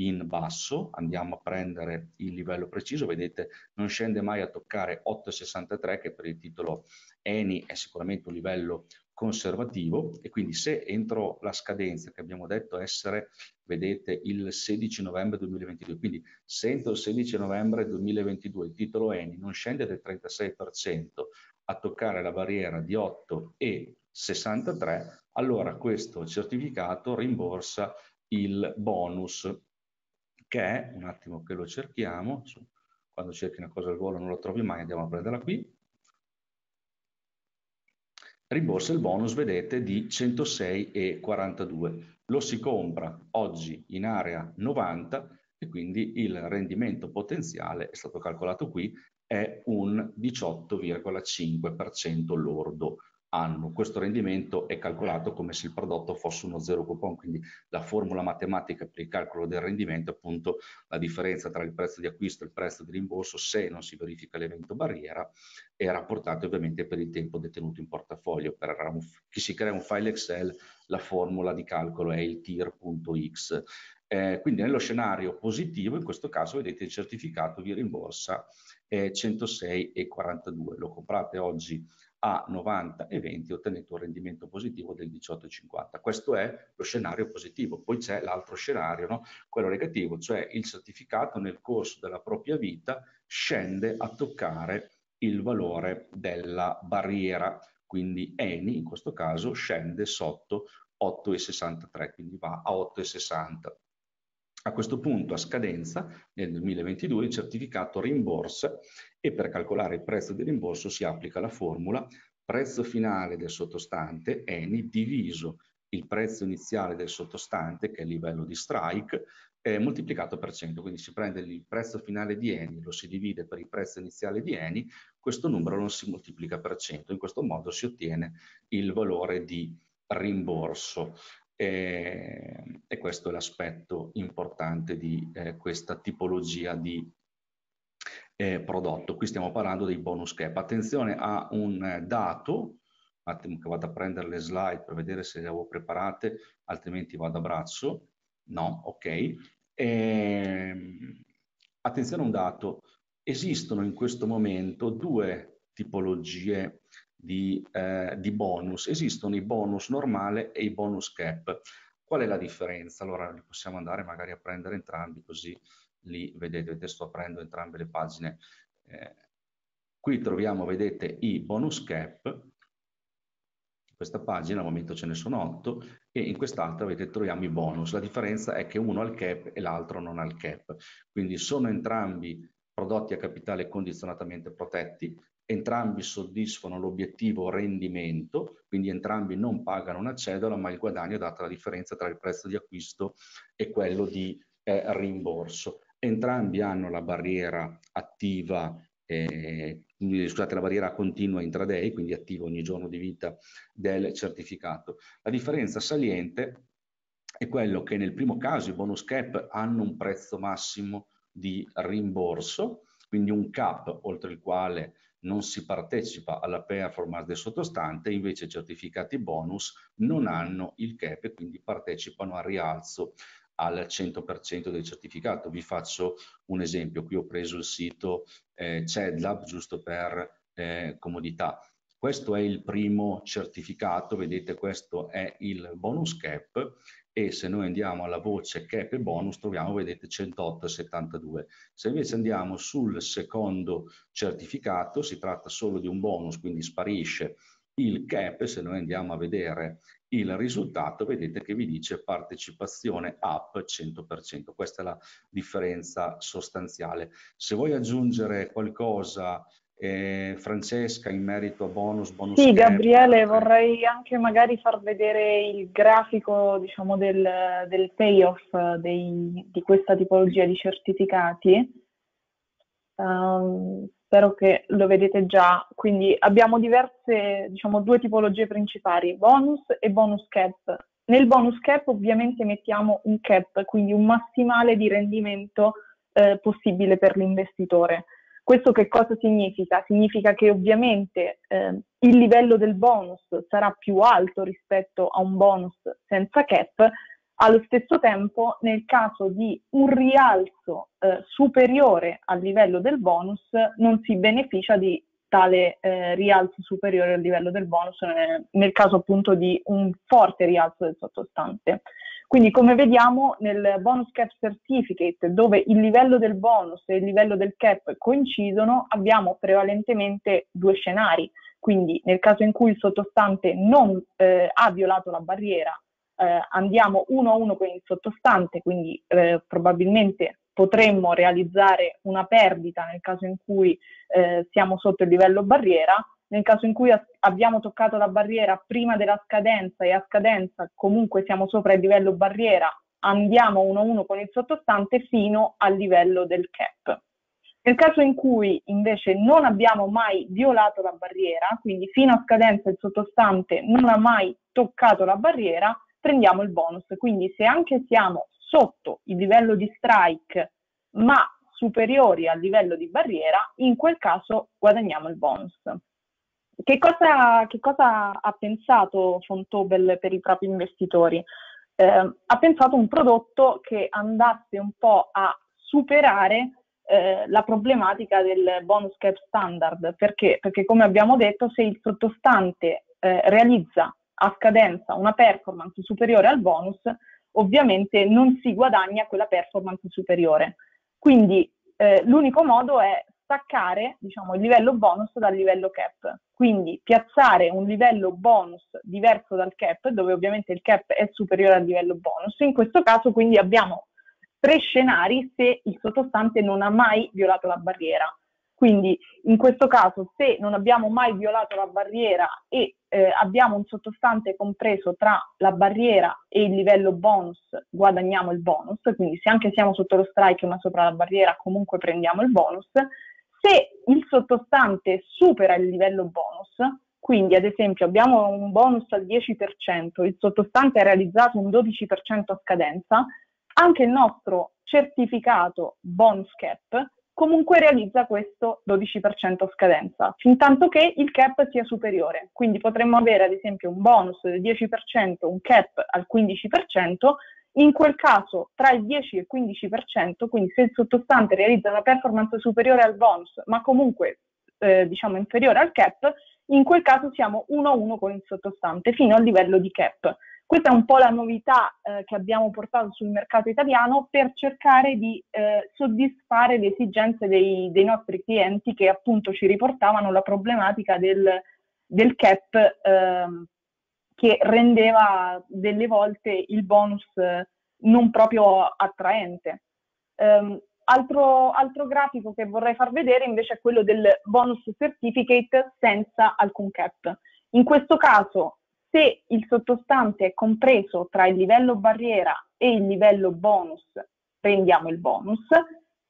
in basso, andiamo a prendere il livello preciso, vedete non scende mai a toccare 8,63 che per il titolo ENI è sicuramente un livello conservativo e quindi se entro la scadenza che abbiamo detto essere, vedete, il 16 novembre 2022, quindi se entro il 16 novembre 2022 il titolo ENI non scende del 36% a toccare la barriera di 8 e 63, allora questo certificato rimborsa il bonus, che è, un attimo che lo cerchiamo, quando cerchi una cosa al volo non la trovi mai, andiamo a prenderla qui, rimborsa il bonus, vedete, di 106,42. Lo si compra oggi in area 90 e quindi il rendimento potenziale, è stato calcolato qui, è un 18,5% lordo annuo. Questo rendimento è calcolato come se il prodotto fosse uno zero coupon, quindi la formula matematica per il calcolo del rendimento è appunto la differenza tra il prezzo di acquisto e il prezzo di rimborso se non si verifica l'evento barriera è rapportato ovviamente per il tempo detenuto in portafoglio. Per chi si crea un file Excel la formula di calcolo è il tier.x. Eh, quindi nello scenario positivo, in questo caso vedete il certificato vi rimborsa eh, 106,42. Lo comprate oggi a 90 e 20 ottenete un rendimento positivo del 18,50. Questo è lo scenario positivo. Poi c'è l'altro scenario, no? quello negativo, cioè il certificato nel corso della propria vita scende a toccare il valore della barriera, quindi ENI in questo caso scende sotto 8,63, quindi va a 8,60. A questo punto, a scadenza, nel 2022, il certificato rimborsa e per calcolare il prezzo di rimborso si applica la formula prezzo finale del sottostante ENI diviso il prezzo iniziale del sottostante, che è il livello di strike, eh, moltiplicato per 100. Quindi si prende il prezzo finale di ENI, lo si divide per il prezzo iniziale di ENI, questo numero non si moltiplica per 100. In questo modo si ottiene il valore di rimborso. E, ehm, e questo è l'aspetto importante di eh, questa tipologia di eh, prodotto. Qui stiamo parlando dei bonus cap. Attenzione a un eh, dato, un attimo che vado a prendere le slide per vedere se le avevo preparate, altrimenti vado a braccio. No, ok. E, ehm, attenzione a un dato, esistono in questo momento due tipologie di, eh, di bonus. Esistono i bonus normale e i bonus cap. Qual è la differenza? Allora li possiamo andare magari a prendere entrambi così li vedete, vedete sto aprendo entrambe le pagine. Eh, qui troviamo, vedete, i bonus cap, in questa pagina al momento ce ne sono 8 e in quest'altra vedete troviamo i bonus. La differenza è che uno ha il cap e l'altro non ha il cap. Quindi sono entrambi prodotti a capitale condizionatamente protetti entrambi soddisfano l'obiettivo rendimento, quindi entrambi non pagano una cedola, ma il guadagno è data la differenza tra il prezzo di acquisto e quello di eh, rimborso. Entrambi hanno la barriera attiva, eh, scusate, la barriera continua intraday, quindi attiva ogni giorno di vita del certificato. La differenza saliente è quello che nel primo caso i bonus cap hanno un prezzo massimo di rimborso, quindi un cap oltre il quale non si partecipa alla performance del sottostante, invece i certificati bonus non hanno il cap e quindi partecipano al rialzo al 100% del certificato. Vi faccio un esempio, qui ho preso il sito eh, CEDLAB giusto per eh, comodità. Questo è il primo certificato, vedete questo è il bonus cap e se noi andiamo alla voce cap e bonus troviamo, vedete, 108,72. Se invece andiamo sul secondo certificato, si tratta solo di un bonus, quindi sparisce il cap, se noi andiamo a vedere il risultato, vedete che vi dice partecipazione up 100%. Questa è la differenza sostanziale. Se vuoi aggiungere qualcosa eh, Francesca, in merito a bonus, bonus. Sì, Gabriele, eh. vorrei anche magari far vedere il grafico diciamo, del, del payoff dei, di questa tipologia di certificati. Um, spero che lo vedete già. Quindi abbiamo diverse, diciamo, due tipologie principali, bonus e bonus cap. Nel bonus cap ovviamente mettiamo un cap, quindi un massimale di rendimento eh, possibile per l'investitore. Questo che cosa significa? Significa che ovviamente eh, il livello del bonus sarà più alto rispetto a un bonus senza cap, allo stesso tempo nel caso di un rialzo eh, superiore al livello del bonus non si beneficia di tale eh, rialzo superiore al livello del bonus nel, eh, nel caso appunto di un forte rialzo del sottostante. Quindi come vediamo nel bonus cap certificate, dove il livello del bonus e il livello del cap coincidono, abbiamo prevalentemente due scenari. Quindi nel caso in cui il sottostante non eh, ha violato la barriera, eh, andiamo uno a uno con il sottostante, quindi eh, probabilmente potremmo realizzare una perdita nel caso in cui eh, siamo sotto il livello barriera, nel caso in cui a- abbiamo toccato la barriera prima della scadenza e a scadenza comunque siamo sopra il livello barriera, andiamo uno a uno con il sottostante fino al livello del cap. Nel caso in cui invece non abbiamo mai violato la barriera, quindi fino a scadenza il sottostante non ha mai toccato la barriera, prendiamo il bonus. Quindi se anche siamo sotto il livello di strike ma superiori al livello di barriera, in quel caso guadagniamo il bonus. Che cosa, che cosa ha pensato Fontobel per i propri investitori? Eh, ha pensato un prodotto che andasse un po' a superare eh, la problematica del bonus cap standard, perché? perché come abbiamo detto se il sottostante eh, realizza a scadenza una performance superiore al bonus, ovviamente non si guadagna quella performance superiore. Quindi eh, l'unico modo è staccare diciamo, il livello bonus dal livello cap. Quindi piazzare un livello bonus diverso dal cap, dove ovviamente il cap è superiore al livello bonus. In questo caso quindi abbiamo tre scenari se il sottostante non ha mai violato la barriera. Quindi in questo caso se non abbiamo mai violato la barriera e eh, abbiamo un sottostante compreso tra la barriera e il livello bonus, guadagniamo il bonus, quindi se anche siamo sotto lo strike ma sopra la barriera comunque prendiamo il bonus. Se il sottostante supera il livello bonus, quindi ad esempio abbiamo un bonus al 10%, il sottostante ha realizzato un 12% a scadenza, anche il nostro certificato bonus cap comunque realizza questo 12% a scadenza, fin tanto che il cap sia superiore. Quindi potremmo avere ad esempio un bonus del 10%, un cap al 15%, in quel caso tra il 10 e il 15%, quindi se il sottostante realizza una performance superiore al bonus, ma comunque eh, diciamo inferiore al cap, in quel caso siamo 1 a 1 con il sottostante fino al livello di cap. Questa è un po' la novità eh, che abbiamo portato sul mercato italiano per cercare di eh, soddisfare le esigenze dei, dei, nostri clienti che appunto ci riportavano la problematica del, del cap eh, che rendeva delle volte il bonus eh, non proprio attraente. Um, altro, altro, grafico che vorrei far vedere invece è quello del bonus certificate senza alcun cap. In questo caso, se il sottostante è compreso tra il livello barriera e il livello bonus, prendiamo il bonus.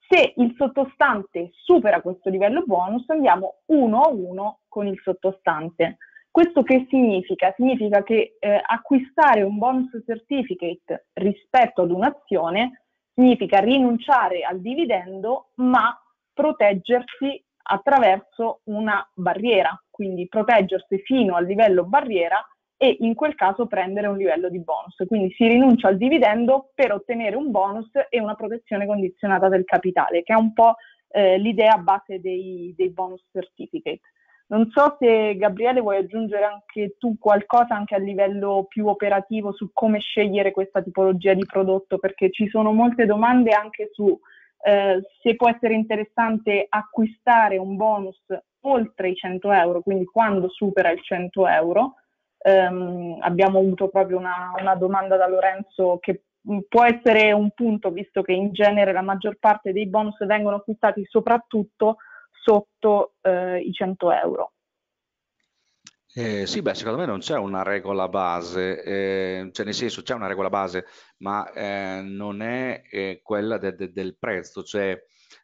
Se il sottostante supera questo livello bonus, andiamo uno a uno con il sottostante. Questo che significa? Significa che eh, acquistare un bonus certificate rispetto ad un'azione significa rinunciare al dividendo ma proteggersi attraverso una barriera, quindi proteggersi fino al livello barriera e in quel caso prendere un livello di bonus. Quindi si rinuncia al dividendo per ottenere un bonus e una protezione condizionata del capitale, che è un po' eh, l'idea base dei, dei bonus certificate. Non so se Gabriele vuoi aggiungere anche tu qualcosa anche a livello più operativo su come scegliere questa tipologia di prodotto, perché ci sono molte domande anche su eh, se può essere interessante acquistare un bonus oltre i 100 euro, quindi quando supera i 100 euro. Um, abbiamo avuto proprio una, una, domanda da Lorenzo che mm, può essere un punto, visto che in genere la maggior parte dei bonus vengono acquistati soprattutto sotto eh, i 100 euro. Eh, sì, beh, secondo me non c'è una regola base, eh, cioè nel senso c'è una regola base, ma eh, non è eh, quella de de del prezzo, cioè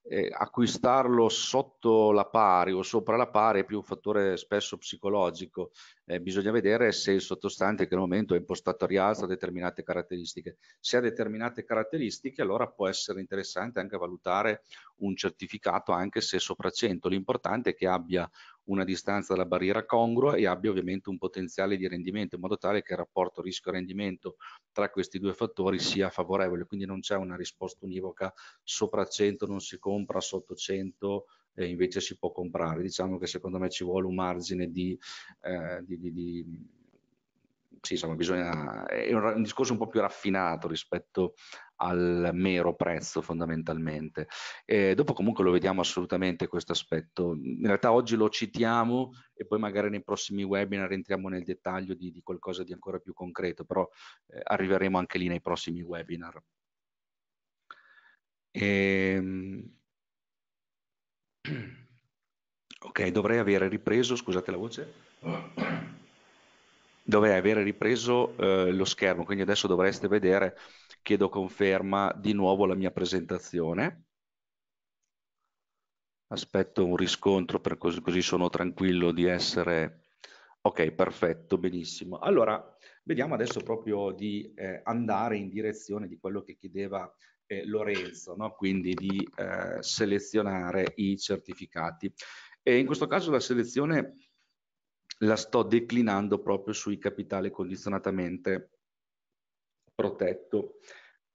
eh, acquistarlo sotto la pari o sopra la pari è più un fattore spesso psicologico. Eh, bisogna vedere se il sottostante che al momento è impostato a rialzo ha determinate caratteristiche. Se ha determinate caratteristiche allora può essere interessante anche valutare un certificato anche se sopra 100. L'importante è che abbia una distanza dalla barriera congrua e abbia ovviamente un potenziale di rendimento in modo tale che il rapporto rischio-rendimento tra questi due fattori sia favorevole. Quindi non c'è una risposta univoca sopra 100 non si compra compra sotto 100 e eh, invece si può comprare. Diciamo che secondo me ci vuole un margine di... Eh, di, di, di sì, insomma, bisogna, è un, un discorso un po' più raffinato rispetto al mero prezzo fondamentalmente. E dopo comunque lo vediamo assolutamente questo aspetto. In realtà oggi lo citiamo e poi magari nei prossimi webinar entriamo nel dettaglio di, di qualcosa di ancora più concreto, però eh, arriveremo anche lì nei prossimi webinar. Ehm... Ok, dovrei avere ripreso, scusate la voce, dovrei avere ripreso eh, lo schermo, quindi adesso dovreste vedere, chiedo conferma di nuovo la mia presentazione. Aspetto un riscontro per così, così sono tranquillo di essere... Ok, perfetto, benissimo. Allora, vediamo adesso proprio di eh, andare in direzione di quello che chiedeva eh, Lorenzo, no? quindi di eh, selezionare i certificati. E in questo caso la selezione la sto declinando proprio sui capitale condizionatamente protetto.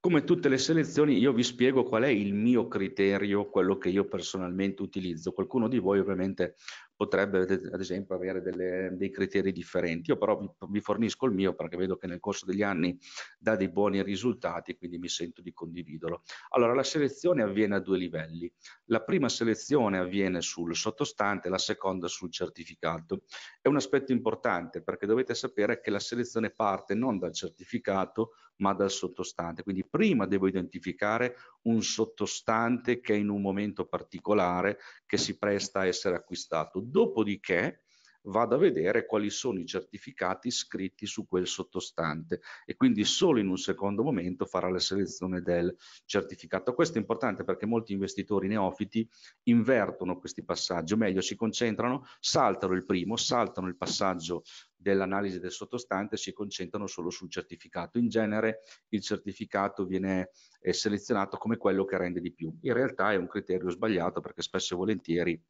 Come tutte le selezioni io vi spiego qual è il mio criterio, quello che io personalmente utilizzo. Qualcuno di voi ovviamente potrebbe ad esempio avere delle, dei criteri differenti. Io però vi, vi, fornisco il mio perché vedo che nel corso degli anni dà dei buoni risultati, quindi mi sento di condividerlo. Allora, la selezione avviene a due livelli. La prima selezione avviene sul sottostante, la seconda sul certificato. È un aspetto importante perché dovete sapere che la selezione parte non dal certificato, ma dal sottostante. Quindi prima devo identificare un sottostante che è in un momento particolare che si presta a essere acquistato. Dopodiché vado a vedere quali sono i certificati scritti su quel sottostante e quindi solo in un secondo momento farà la selezione del certificato. Questo è importante perché molti investitori neofiti invertono questi passaggi, o meglio si concentrano, saltano il primo, saltano il passaggio dell'analisi del sottostante e si concentrano solo sul certificato. In genere il certificato viene eh, selezionato come quello che rende di più. In realtà è un criterio sbagliato perché spesso e volentieri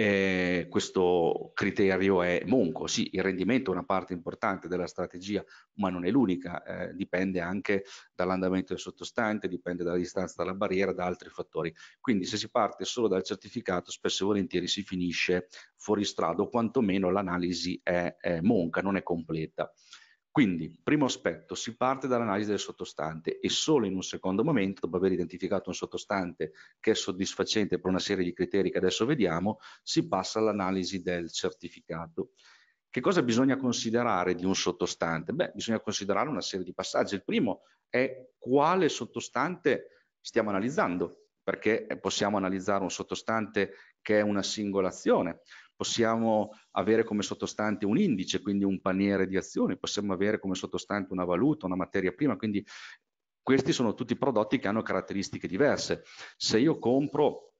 eh, questo criterio è monco. Sì, il rendimento è una parte importante della strategia, ma non è l'unica, eh, dipende anche dall'andamento del sottostante, dipende dalla distanza dalla barriera, da altri fattori. Quindi se si parte solo dal certificato, spesso e volentieri si finisce fuori strada o quantomeno l'analisi è, è monca, non è completa. Quindi, primo aspetto, si parte dall'analisi del sottostante e solo in un secondo momento, dopo aver identificato un sottostante che è soddisfacente per una serie di criteri che adesso vediamo, si passa all'analisi del certificato. Che cosa bisogna considerare di un sottostante? Beh, bisogna considerare una serie di passaggi. Il primo è quale sottostante stiamo analizzando, perché possiamo analizzare un sottostante che è una singola azione, possiamo avere come sottostante un indice, quindi un paniere di azioni, possiamo avere come sottostante una valuta, una materia prima, quindi questi sono tutti prodotti che hanno caratteristiche diverse. Se io compro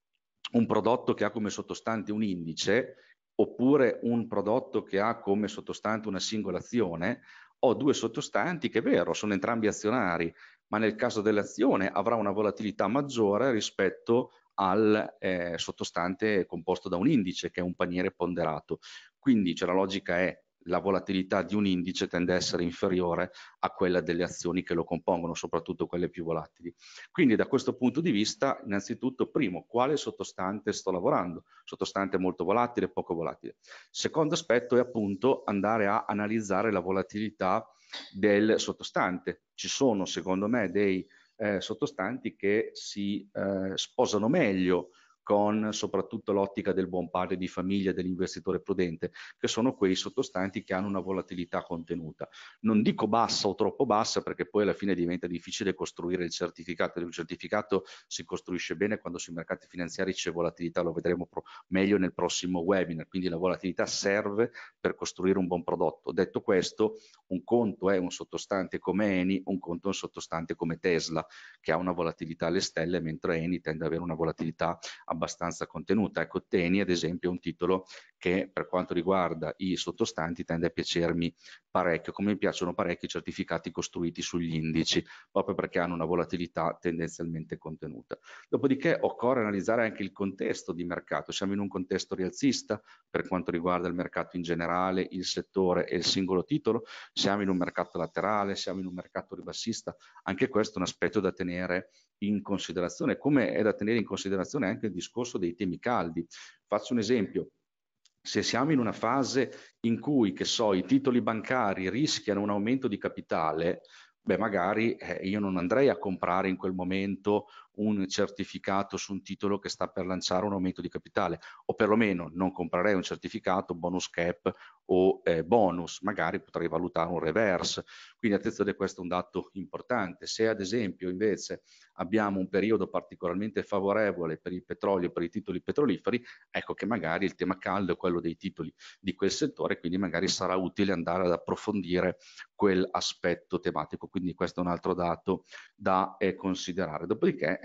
un prodotto che ha come sottostante un indice, oppure un prodotto che ha come sottostante una singola azione, ho due sottostanti che è vero, sono entrambi azionari, ma nel caso dell'azione avrà una volatilità maggiore rispetto al eh, sottostante composto da un indice che è un paniere ponderato. Quindi cioè, la logica è la volatilità di un indice tende a essere inferiore a quella delle azioni che lo compongono, soprattutto quelle più volatili. Quindi da questo punto di vista, innanzitutto, primo, quale sottostante sto lavorando? Sottostante molto volatile, poco volatile. Secondo aspetto è appunto andare a analizzare la volatilità del sottostante. Ci sono, secondo me, dei eh, sottostanti che si eh, sposano meglio con soprattutto l'ottica del buon padre di famiglia, dell'investitore prudente, che sono quei sottostanti che hanno una volatilità contenuta. Non dico bassa o troppo bassa perché poi alla fine diventa difficile costruire il certificato, il certificato si costruisce bene quando sui mercati finanziari c'è volatilità, lo vedremo meglio nel prossimo webinar, quindi la volatilità serve per costruire un buon prodotto. Detto questo, un conto è un sottostante come Eni, un conto è un sottostante come Tesla, che ha una volatilità alle stelle, mentre Eni tende ad avere una volatilità abbastanza contenuta. Ecco, Teni, ad esempio, è un titolo che per quanto riguarda i sottostanti tende a piacermi parecchio, come mi piacciono parecchi certificati costruiti sugli indici, proprio perché hanno una volatilità tendenzialmente contenuta. Dopodiché occorre analizzare anche il contesto di mercato, siamo in un contesto rialzista per quanto riguarda il mercato in generale, il settore e il singolo titolo, siamo in un mercato laterale, siamo in un mercato ribassista, anche questo è un aspetto da tenere in considerazione, come è da tenere in considerazione anche il discorso dei temi caldi. Faccio un esempio, se siamo in una fase in cui, che so, i titoli bancari rischiano un aumento di capitale, beh, magari eh, io non andrei a comprare in quel momento un certificato su un titolo che sta per lanciare un aumento di capitale o perlomeno non comprerei un certificato bonus cap o eh, bonus, magari potrei valutare un reverse. Quindi attenzione, questo è un dato importante. Se ad esempio invece abbiamo un periodo particolarmente favorevole per il petrolio, per i titoli petroliferi, ecco che magari il tema caldo è quello dei titoli di quel settore, quindi magari sarà utile andare ad approfondire quell'aspetto tematico. Quindi questo è un altro dato da eh, considerare. Dopodiché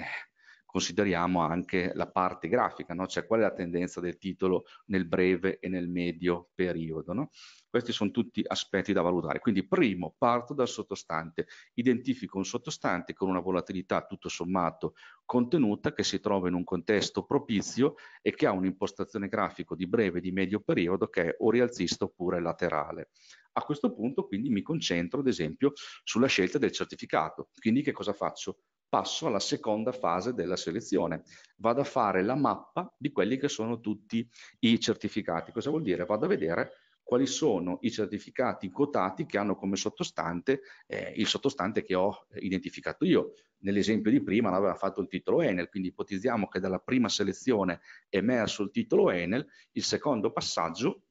consideriamo anche la parte grafica, no? cioè qual è la tendenza del titolo nel breve e nel medio periodo. No? Questi sono tutti aspetti da valutare. Quindi primo, parto dal sottostante, identifico un sottostante con una volatilità tutto sommato contenuta che si trova in un contesto propizio e che ha un'impostazione grafico di breve e di medio periodo che è o rialzista oppure laterale. A questo punto quindi mi concentro ad esempio sulla scelta del certificato, quindi che cosa faccio? passo alla seconda fase della selezione. Vado a fare la mappa di quelli che sono tutti i certificati. Cosa vuol dire? Vado a vedere quali sono i certificati quotati che hanno come sottostante eh, il sottostante che ho identificato io. Nell'esempio di prima l'aveva fatto il titolo Enel, quindi ipotizziamo che dalla prima selezione emerso il titolo Enel, il secondo passaggio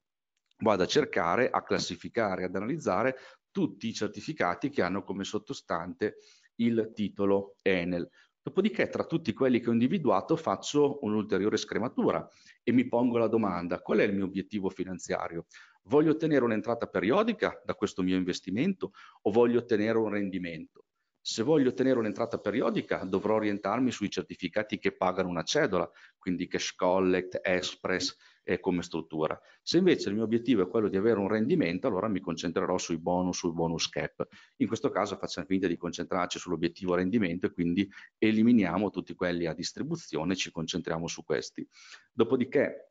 vado a cercare, a classificare, ad analizzare tutti i certificati che hanno come sottostante il titolo Enel. Dopodiché tra tutti quelli che ho individuato faccio un'ulteriore scrematura e mi pongo la domanda qual è il mio obiettivo finanziario? Voglio ottenere un'entrata periodica da questo mio investimento o voglio ottenere un rendimento? Se voglio ottenere un'entrata periodica dovrò orientarmi sui certificati che pagano una cedola, quindi Cash Collect, Express, eh, come struttura. Se invece il mio obiettivo è quello di avere un rendimento, allora mi concentrerò sui bonus, sui bonus cap. In questo caso facciamo finta di concentrarci sull'obiettivo rendimento e quindi eliminiamo tutti quelli a distribuzione e ci concentriamo su questi. Dopodiché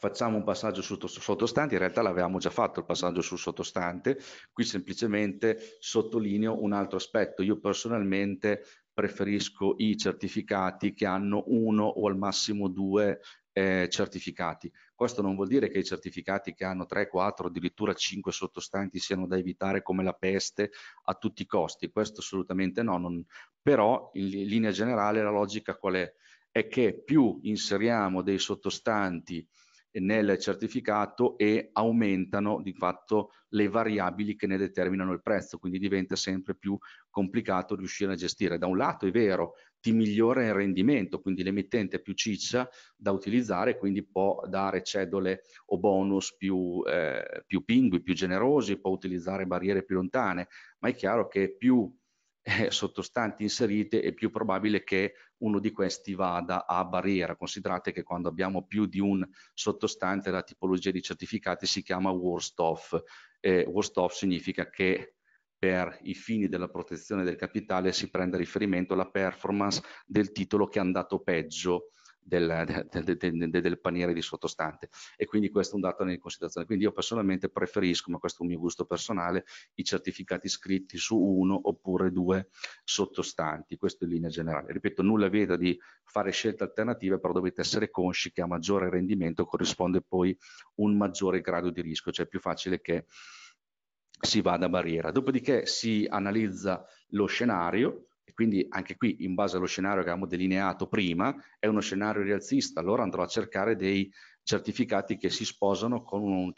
facciamo un passaggio sul sottostante, in realtà l'avevamo già fatto il passaggio sul sottostante, qui semplicemente sottolineo un altro aspetto, io personalmente preferisco i certificati che hanno uno o al massimo due eh, certificati. Questo non vuol dire che i certificati che hanno 3, 4, addirittura 5 sottostanti siano da evitare come la peste a tutti i costi, questo assolutamente no, non... però in linea generale la logica qual è? È che più inseriamo dei sottostanti nel certificato e aumentano di fatto le variabili che ne determinano il prezzo, quindi diventa sempre più complicato riuscire a gestire. Da un lato è vero, ti migliora il rendimento, quindi l'emittente è più ciccia da utilizzare, quindi può dare cedole o bonus più, eh, più pingui, più generosi, può utilizzare barriere più lontane, ma è chiaro che più eh, sottostanti inserite è più probabile che uno di questi vada a barriera. Considerate che quando abbiamo più di un sottostante la tipologia di certificati si chiama worst off. Eh, worst off significa che per i fini della protezione del capitale si prende a riferimento la performance del titolo che è andato peggio del, del, del, del, paniere di sottostante e quindi questo è un dato in considerazione. Quindi io personalmente preferisco, ma questo è un mio gusto personale, i certificati scritti su uno oppure due sottostanti, questo in linea generale. Ripeto, nulla veda di fare scelte alternative, però dovete essere consci che a maggiore rendimento corrisponde poi un maggiore grado di rischio, cioè è più facile che si vada a barriera. Dopodiché si analizza lo scenario, e quindi anche qui, in base allo scenario che abbiamo delineato prima, è uno scenario rialzista, allora andrò a cercare dei certificati che si sposano con, un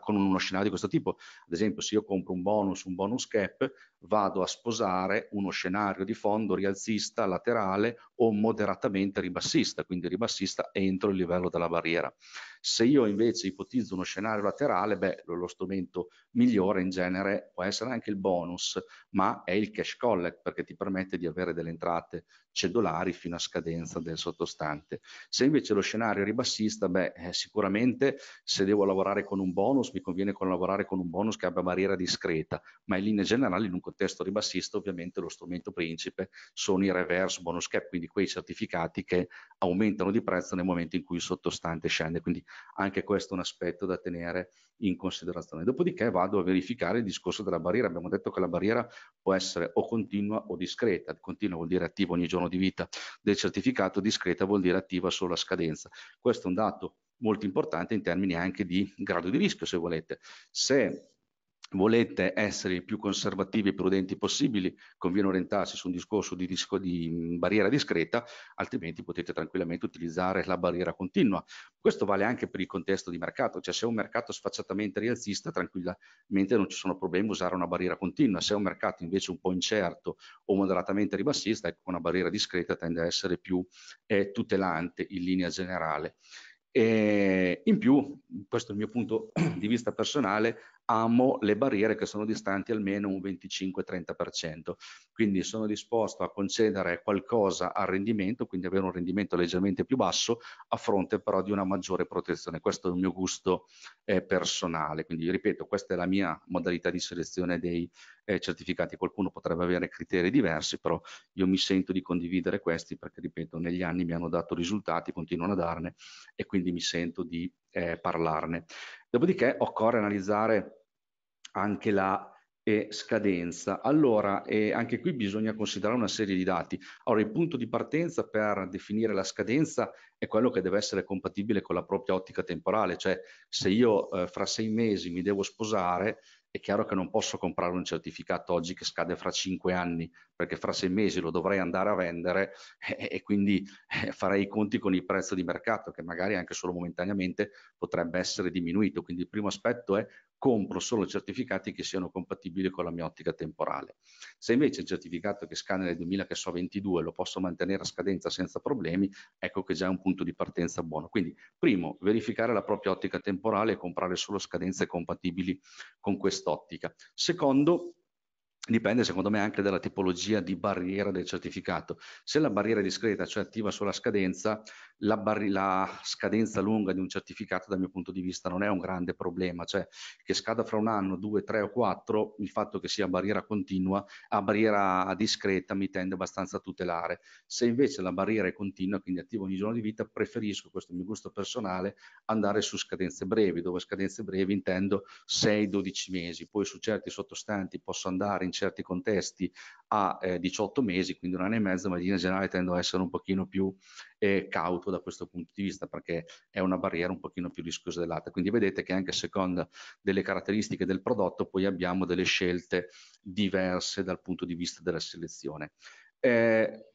con, uno scenario di questo tipo. Ad esempio, se io compro un bonus, un bonus cap, vado a sposare uno scenario di fondo rialzista, laterale o moderatamente ribassista, quindi ribassista entro il livello della barriera. Se io invece ipotizzo uno scenario laterale, beh, lo strumento migliore in genere può essere anche il bonus, ma è il cash collect perché ti permette di avere delle entrate cedolari fino a scadenza del sottostante. Se invece lo scenario è ribassista, beh, eh, sicuramente se devo lavorare con un bonus, mi conviene lavorare con un bonus che abbia barriera discreta, ma in linea generale in un contesto ribassista ovviamente lo strumento principe sono i reverse bonus cap, quindi quei certificati che aumentano di prezzo nel momento in cui il sottostante scende, quindi anche questo è un aspetto da tenere in considerazione. Dopodiché vado a verificare il discorso della barriera, abbiamo detto che la barriera può essere o continua o discreta, continua vuol dire attiva ogni giorno giorno di vita del certificato, discreta vuol dire attiva solo a scadenza. Questo è un dato molto importante in termini anche di grado di rischio, se volete. Se volete essere i più conservativi e prudenti possibili, conviene orientarsi su un discorso di, disco di barriera discreta, altrimenti potete tranquillamente utilizzare la barriera continua. Questo vale anche per il contesto di mercato, cioè se è un mercato sfacciatamente rialzista, tranquillamente non ci sono problemi a usare una barriera continua, se è un mercato invece un po' incerto o moderatamente ribassista, ecco, una barriera discreta tende a essere più eh, tutelante in linea generale. E in più, questo è il mio punto di vista personale, amo le barriere che sono distanti almeno un 25-30%, quindi sono disposto a concedere qualcosa al rendimento, quindi avere un rendimento leggermente più basso a fronte però di una maggiore protezione. Questo è il mio gusto eh, personale, quindi ripeto, questa è la mia modalità di selezione dei eh, certificati. Qualcuno potrebbe avere criteri diversi, però io mi sento di condividere questi perché, ripeto, negli anni mi hanno dato risultati, continuano a darne e quindi mi sento di eh, parlarne. Dopodiché occorre analizzare anche la eh, scadenza. Allora, eh, anche qui bisogna considerare una serie di dati. Allora, il punto di partenza per definire la scadenza è quello che deve essere compatibile con la propria ottica temporale, cioè se io eh, fra sei mesi mi devo sposare, è chiaro che non posso comprare un certificato oggi che scade fra cinque anni, perché fra sei mesi lo dovrei andare a vendere e, e quindi eh, farei i conti con il prezzo di mercato, che magari anche solo momentaneamente potrebbe essere diminuito. Quindi il primo aspetto è compro solo certificati che siano compatibili con la mia ottica temporale. Se invece il certificato che scanna nel 2022 lo posso mantenere a scadenza senza problemi, ecco che già è un punto di partenza buono. Quindi, primo, verificare la propria ottica temporale e comprare solo scadenze compatibili con quest'ottica. Secondo, dipende secondo me anche dalla tipologia di barriera del certificato. Se la barriera è discreta, cioè attiva sulla scadenza, la, bar- la, scadenza lunga di un certificato dal mio punto di vista non è un grande problema, cioè che scada fra un anno, due, tre o quattro, il fatto che sia barriera continua a barriera discreta mi tende abbastanza a tutelare. Se invece la barriera è continua, quindi attiva ogni giorno di vita, preferisco, questo è il mio gusto personale, andare su scadenze brevi, dove scadenze brevi intendo 6-12 mesi, poi su certi sottostanti posso andare in certi contesti a eh, 18 mesi, quindi un anno e mezzo, ma in generale tendo a essere un pochino più eh, cauto da questo punto di vista perché è una barriera un pochino più rischiosa dell'altra. Quindi vedete che anche a seconda delle caratteristiche del prodotto poi abbiamo delle scelte diverse dal punto di vista della selezione. Eh,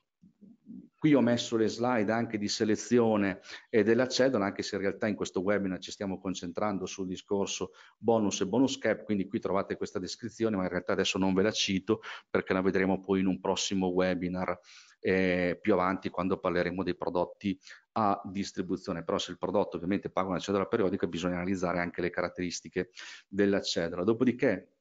Qui ho messo le slide anche di selezione e eh, dell'accedon, anche se in realtà in questo webinar ci stiamo concentrando sul discorso bonus e bonus cap, quindi qui trovate questa descrizione, ma in realtà adesso non ve la cito perché la vedremo poi in un prossimo webinar eh, più avanti quando parleremo dei prodotti a distribuzione. Però se il prodotto ovviamente paga una cedola periodica bisogna analizzare anche le caratteristiche della cedola. Dopodiché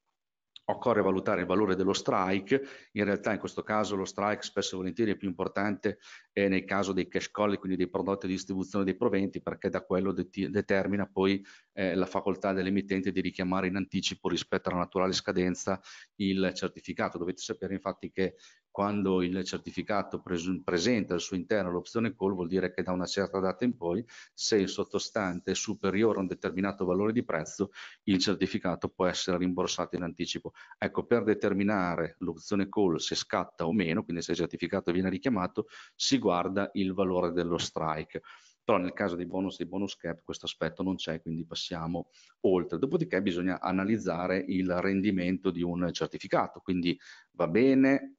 occorre valutare il valore dello strike, in realtà in questo caso lo strike spesso e volentieri è più importante eh, nel caso dei cash call, quindi dei prodotti di distribuzione dei proventi, perché da quello det determina poi eh, la facoltà dell'emittente di richiamare in anticipo rispetto alla naturale scadenza il certificato. Dovete sapere infatti che quando il certificato pres- presenta al suo interno l'opzione call vuol dire che da una certa data in poi se il sottostante è superiore a un determinato valore di prezzo il certificato può essere rimborsato in anticipo ecco per determinare l'opzione call se scatta o meno quindi se il certificato viene richiamato si guarda il valore dello strike però nel caso dei bonus e dei bonus cap questo aspetto non c'è, quindi passiamo oltre. Dopodiché bisogna analizzare il rendimento di un certificato, quindi va bene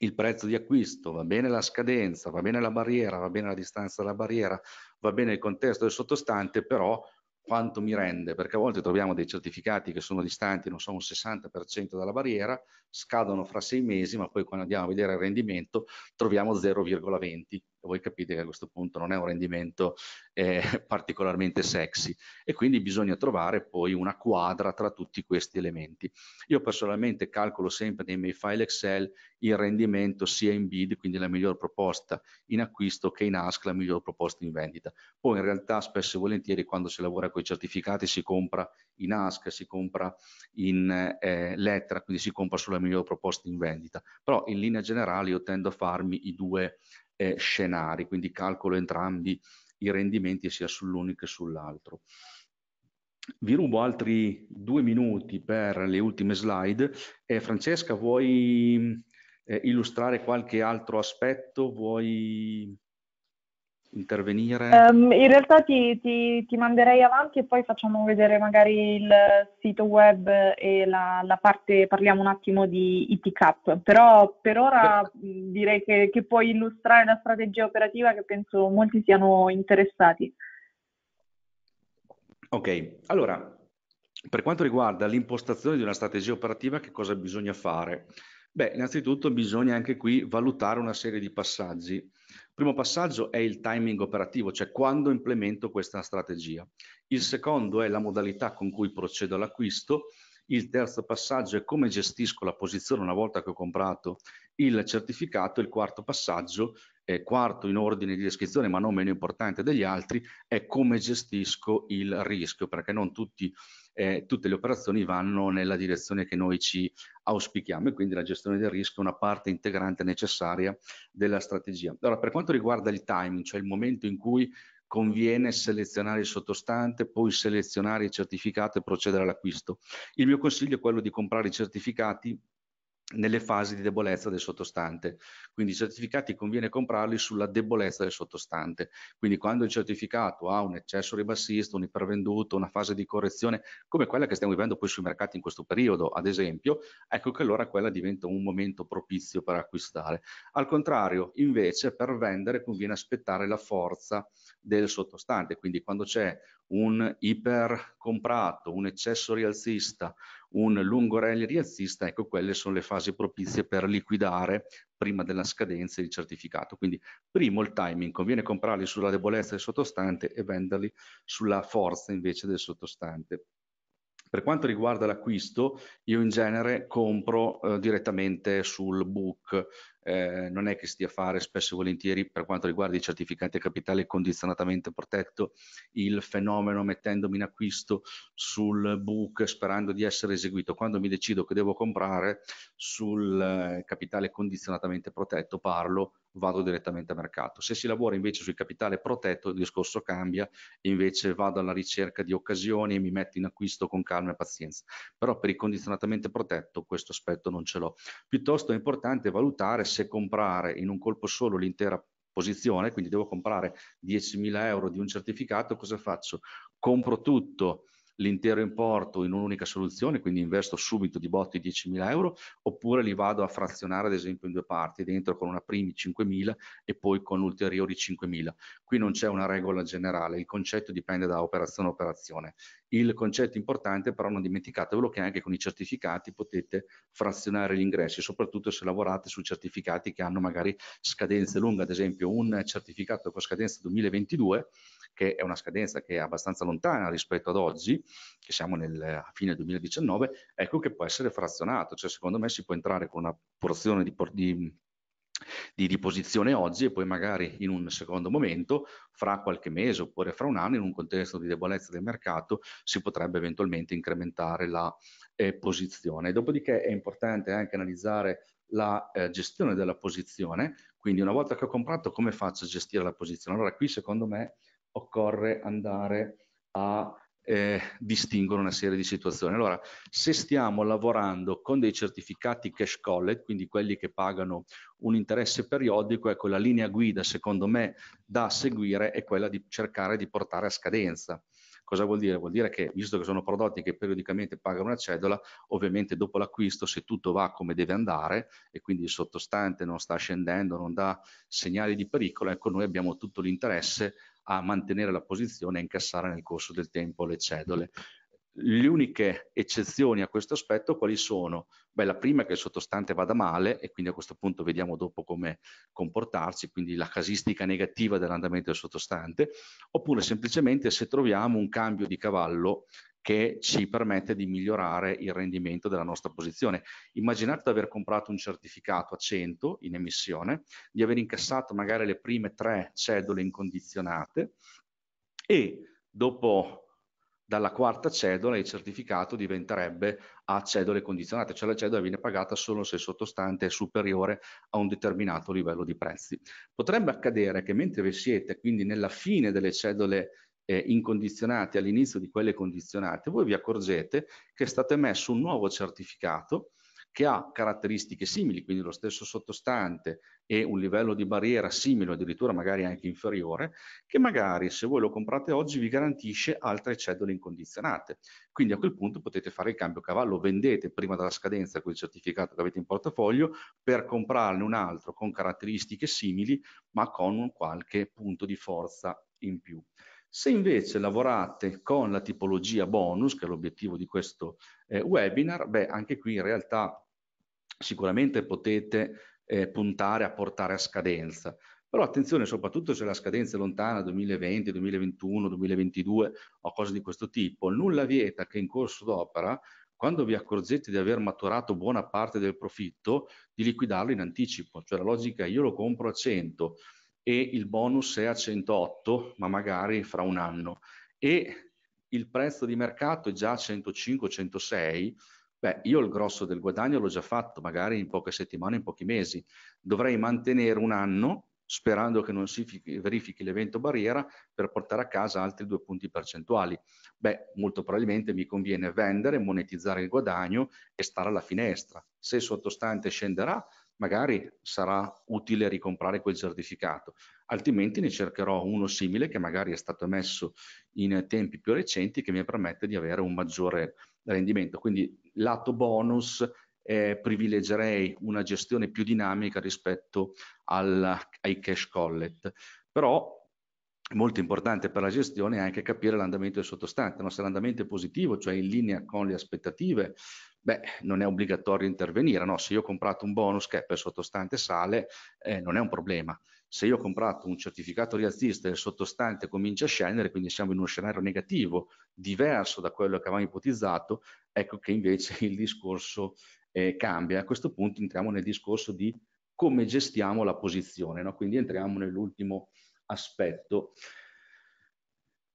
il prezzo di acquisto, va bene la scadenza, va bene la barriera, va bene la distanza dalla barriera, va bene il contesto del sottostante, però quanto mi rende, perché a volte troviamo dei certificati che sono distanti, non so, un 60% dalla barriera, scadono fra sei mesi, ma poi quando andiamo a vedere il rendimento troviamo 0,20 voi capite che a questo punto non è un rendimento eh, particolarmente sexy e quindi bisogna trovare poi una quadra tra tutti questi elementi. Io personalmente calcolo sempre nei miei file Excel il rendimento sia in bid, quindi la miglior proposta in acquisto, che in ask, la miglior proposta in vendita. Poi in realtà spesso e volentieri quando si lavora con i certificati si compra in ask, si compra in eh, lettera, quindi si compra sulla miglior proposta in vendita. Però in linea generale io tendo a farmi i due eh, scenari, quindi calcolo entrambi i rendimenti sia sull'uno che sull'altro. Vi rubo altri due minuti per le ultime slide. Eh, Francesca, vuoi eh, illustrare qualche altro aspetto? Vuoi intervenire? Um, in realtà ti, ti, ti, manderei avanti e poi facciamo vedere magari il sito web e la, la parte, parliamo un attimo di ITCAP, però per ora Beh. direi che, che puoi illustrare una strategia operativa che penso molti siano interessati. Ok, allora, per quanto riguarda l'impostazione di una strategia operativa, che cosa bisogna fare? Beh, innanzitutto bisogna anche qui valutare una serie di passaggi primo passaggio è il timing operativo, cioè quando implemento questa strategia. Il secondo è la modalità con cui procedo all'acquisto. Il terzo passaggio è come gestisco la posizione una volta che ho comprato il certificato. Il quarto passaggio eh, quarto in ordine di descrizione, ma non meno importante degli altri, è come gestisco il rischio, perché non tutti eh, tutte le operazioni vanno nella direzione che noi ci auspichiamo e quindi la gestione del rischio è una parte integrante necessaria della strategia. Allora, per quanto riguarda il timing, cioè il momento in cui conviene selezionare il sottostante, poi selezionare il certificato e procedere all'acquisto. Il mio consiglio è quello di comprare i certificati nelle fasi di debolezza del sottostante. Quindi i certificati conviene comprarli sulla debolezza del sottostante. Quindi quando il certificato ha un eccesso ribassista, un ipervenduto, una fase di correzione, come quella che stiamo vivendo poi sui mercati in questo periodo, ad esempio, ecco che allora quella diventa un momento propizio per acquistare. Al contrario, invece, per vendere conviene aspettare la forza del sottostante. Quindi quando c'è un ipercomprato, un eccesso rialzista, un lungo rally rialzista, ecco quelle sono le fasi propizie per liquidare prima della scadenza il certificato. Quindi primo il timing, conviene comprarli sulla debolezza del sottostante e venderli sulla forza invece del sottostante. Per quanto riguarda l'acquisto, io in genere compro eh, direttamente sul book, eh, non è che stia a fare spesso e volentieri per quanto riguarda i certificati a capitale condizionatamente protetto il fenomeno mettendomi in acquisto sul book sperando di essere eseguito quando mi decido che devo comprare sul eh, capitale condizionatamente protetto parlo vado direttamente a mercato se si lavora invece sul capitale protetto il discorso cambia e invece vado alla ricerca di occasioni e mi metto in acquisto con calma e pazienza però per il condizionatamente protetto questo aspetto non ce l'ho piuttosto è importante valutare se se comprare in un colpo solo l'intera posizione, quindi devo comprare 10.000 euro di un certificato, cosa faccio? Compro tutto l'intero importo in un'unica soluzione, quindi investo subito di botto i 10.000 euro, oppure li vado a frazionare ad esempio in due parti, dentro con una primi 5.000 e poi con ulteriori 5.000. Qui non c'è una regola generale, il concetto dipende da operazione a operazione. Il concetto importante però non dimenticatevelo che anche con i certificati potete frazionare gli ingressi, soprattutto se lavorate su certificati che hanno magari scadenze lunghe, ad esempio un certificato con scadenza 2022 che è una scadenza che è abbastanza lontana rispetto ad oggi, che siamo nel, a fine 2019, ecco che può essere frazionato, cioè secondo me si può entrare con una porzione di, di di, di, posizione oggi e poi magari in un secondo momento, fra qualche mese oppure fra un anno, in un contesto di debolezza del mercato, si potrebbe eventualmente incrementare la eh, posizione. Dopodiché è importante anche analizzare la eh, gestione della posizione, quindi una volta che ho comprato come faccio a gestire la posizione? Allora qui secondo me occorre andare a eh, distinguere una serie di situazioni. Allora, se stiamo lavorando con dei certificati cash collect, quindi quelli che pagano un interesse periodico, ecco la linea guida secondo me da seguire è quella di cercare di portare a scadenza. Cosa vuol dire? Vuol dire che, visto che sono prodotti che periodicamente pagano una cedola, ovviamente dopo l'acquisto, se tutto va come deve andare e quindi il sottostante non sta scendendo, non dà segnali di pericolo, ecco noi abbiamo tutto l'interesse a mantenere la posizione e incassare nel corso del tempo le cedole. Le uniche eccezioni a questo aspetto quali sono? Beh, la prima è che il sottostante vada male e quindi a questo punto vediamo dopo come comportarci, quindi la casistica negativa dell'andamento del sottostante, oppure semplicemente se troviamo un cambio di cavallo che ci permette di migliorare il rendimento della nostra posizione. Immaginate di aver comprato un certificato a 100 in emissione, di aver incassato magari le prime tre cedole incondizionate e dopo dalla quarta cedola il certificato diventerebbe a cedole condizionate, cioè la cedola viene pagata solo se il sottostante è superiore a un determinato livello di prezzi. Potrebbe accadere che mentre vi siete quindi nella fine delle cedole eh, incondizionati all'inizio di quelle condizionate, voi vi accorgete che è stato emesso un nuovo certificato che ha caratteristiche simili, quindi lo stesso sottostante e un livello di barriera simile, addirittura magari anche inferiore, che magari se voi lo comprate oggi vi garantisce altre cedole incondizionate. Quindi a quel punto potete fare il cambio cavallo, vendete prima della scadenza quel certificato che avete in portafoglio per comprarne un altro con caratteristiche simili, ma con qualche punto di forza in più. Se invece lavorate con la tipologia bonus, che è l'obiettivo di questo eh, webinar, beh, anche qui in realtà sicuramente potete eh, puntare a portare a scadenza. Però attenzione, soprattutto se la scadenza è lontana, 2020, 2021, 2022 o cose di questo tipo, nulla vieta che in corso d'opera, quando vi accorgete di aver maturato buona parte del profitto, di liquidarlo in anticipo. Cioè la logica è io lo compro a 100, e il bonus è a 108, ma magari fra un anno, e il prezzo di mercato è già a 105-106, beh, io il grosso del guadagno l'ho già fatto, magari in poche settimane, in pochi mesi. Dovrei mantenere un anno, sperando che non si verifichi l'evento barriera, per portare a casa altri due punti percentuali. Beh, molto probabilmente mi conviene vendere, monetizzare il guadagno e stare alla finestra. Se sottostante scenderà, magari sarà utile ricomprare quel certificato, altrimenti ne cercherò uno simile che magari è stato emesso in tempi più recenti che mi permette di avere un maggiore rendimento. Quindi lato bonus eh, privilegerei una gestione più dinamica rispetto al, ai cash collet, però molto importante per la gestione è anche capire l'andamento del sottostante, no? se l'andamento è positivo, cioè in linea con le aspettative, beh, non è obbligatorio intervenire, no? se io ho comprato un bonus che per sottostante sale, eh, non è un problema, se io ho comprato un certificato rialzista e il sottostante comincia a scendere, quindi siamo in uno scenario negativo, diverso da quello che avevamo ipotizzato, ecco che invece il discorso eh, cambia, a questo punto entriamo nel discorso di come gestiamo la posizione, no? quindi entriamo nell'ultimo aspetto.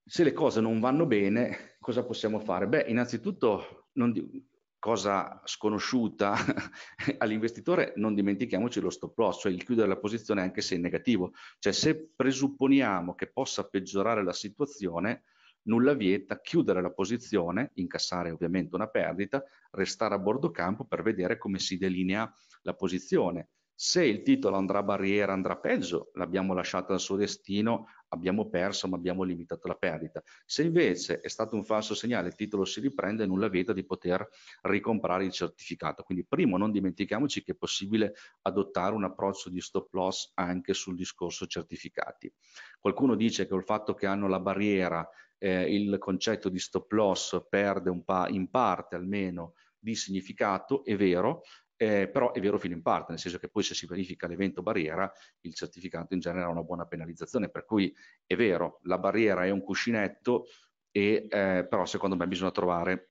Se le cose non vanno bene, cosa possiamo fare? Beh, innanzitutto, di... cosa sconosciuta all'investitore, non dimentichiamoci lo stop loss, cioè il chiudere la posizione anche se è negativo. Cioè se presupponiamo che possa peggiorare la situazione, nulla vieta chiudere la posizione, incassare ovviamente una perdita, restare a bordo campo per vedere come si delinea la posizione se il titolo andrà a barriera, andrà peggio, l'abbiamo lasciata al suo destino, abbiamo perso ma abbiamo limitato la perdita. Se invece è stato un falso segnale, il titolo si riprende e nulla vieta di poter ricomprare il certificato. Quindi primo non dimentichiamoci che è possibile adottare un approccio di stop loss anche sul discorso certificati. Qualcuno dice che il fatto che hanno la barriera, eh, il concetto di stop loss perde pa in parte almeno di significato, è vero, eh, però è vero fino in parte, nel senso che poi se si verifica l'evento barriera, il certificato in genere ha una buona penalizzazione, per cui è vero, la barriera è un cuscinetto, e, eh, però secondo me bisogna trovare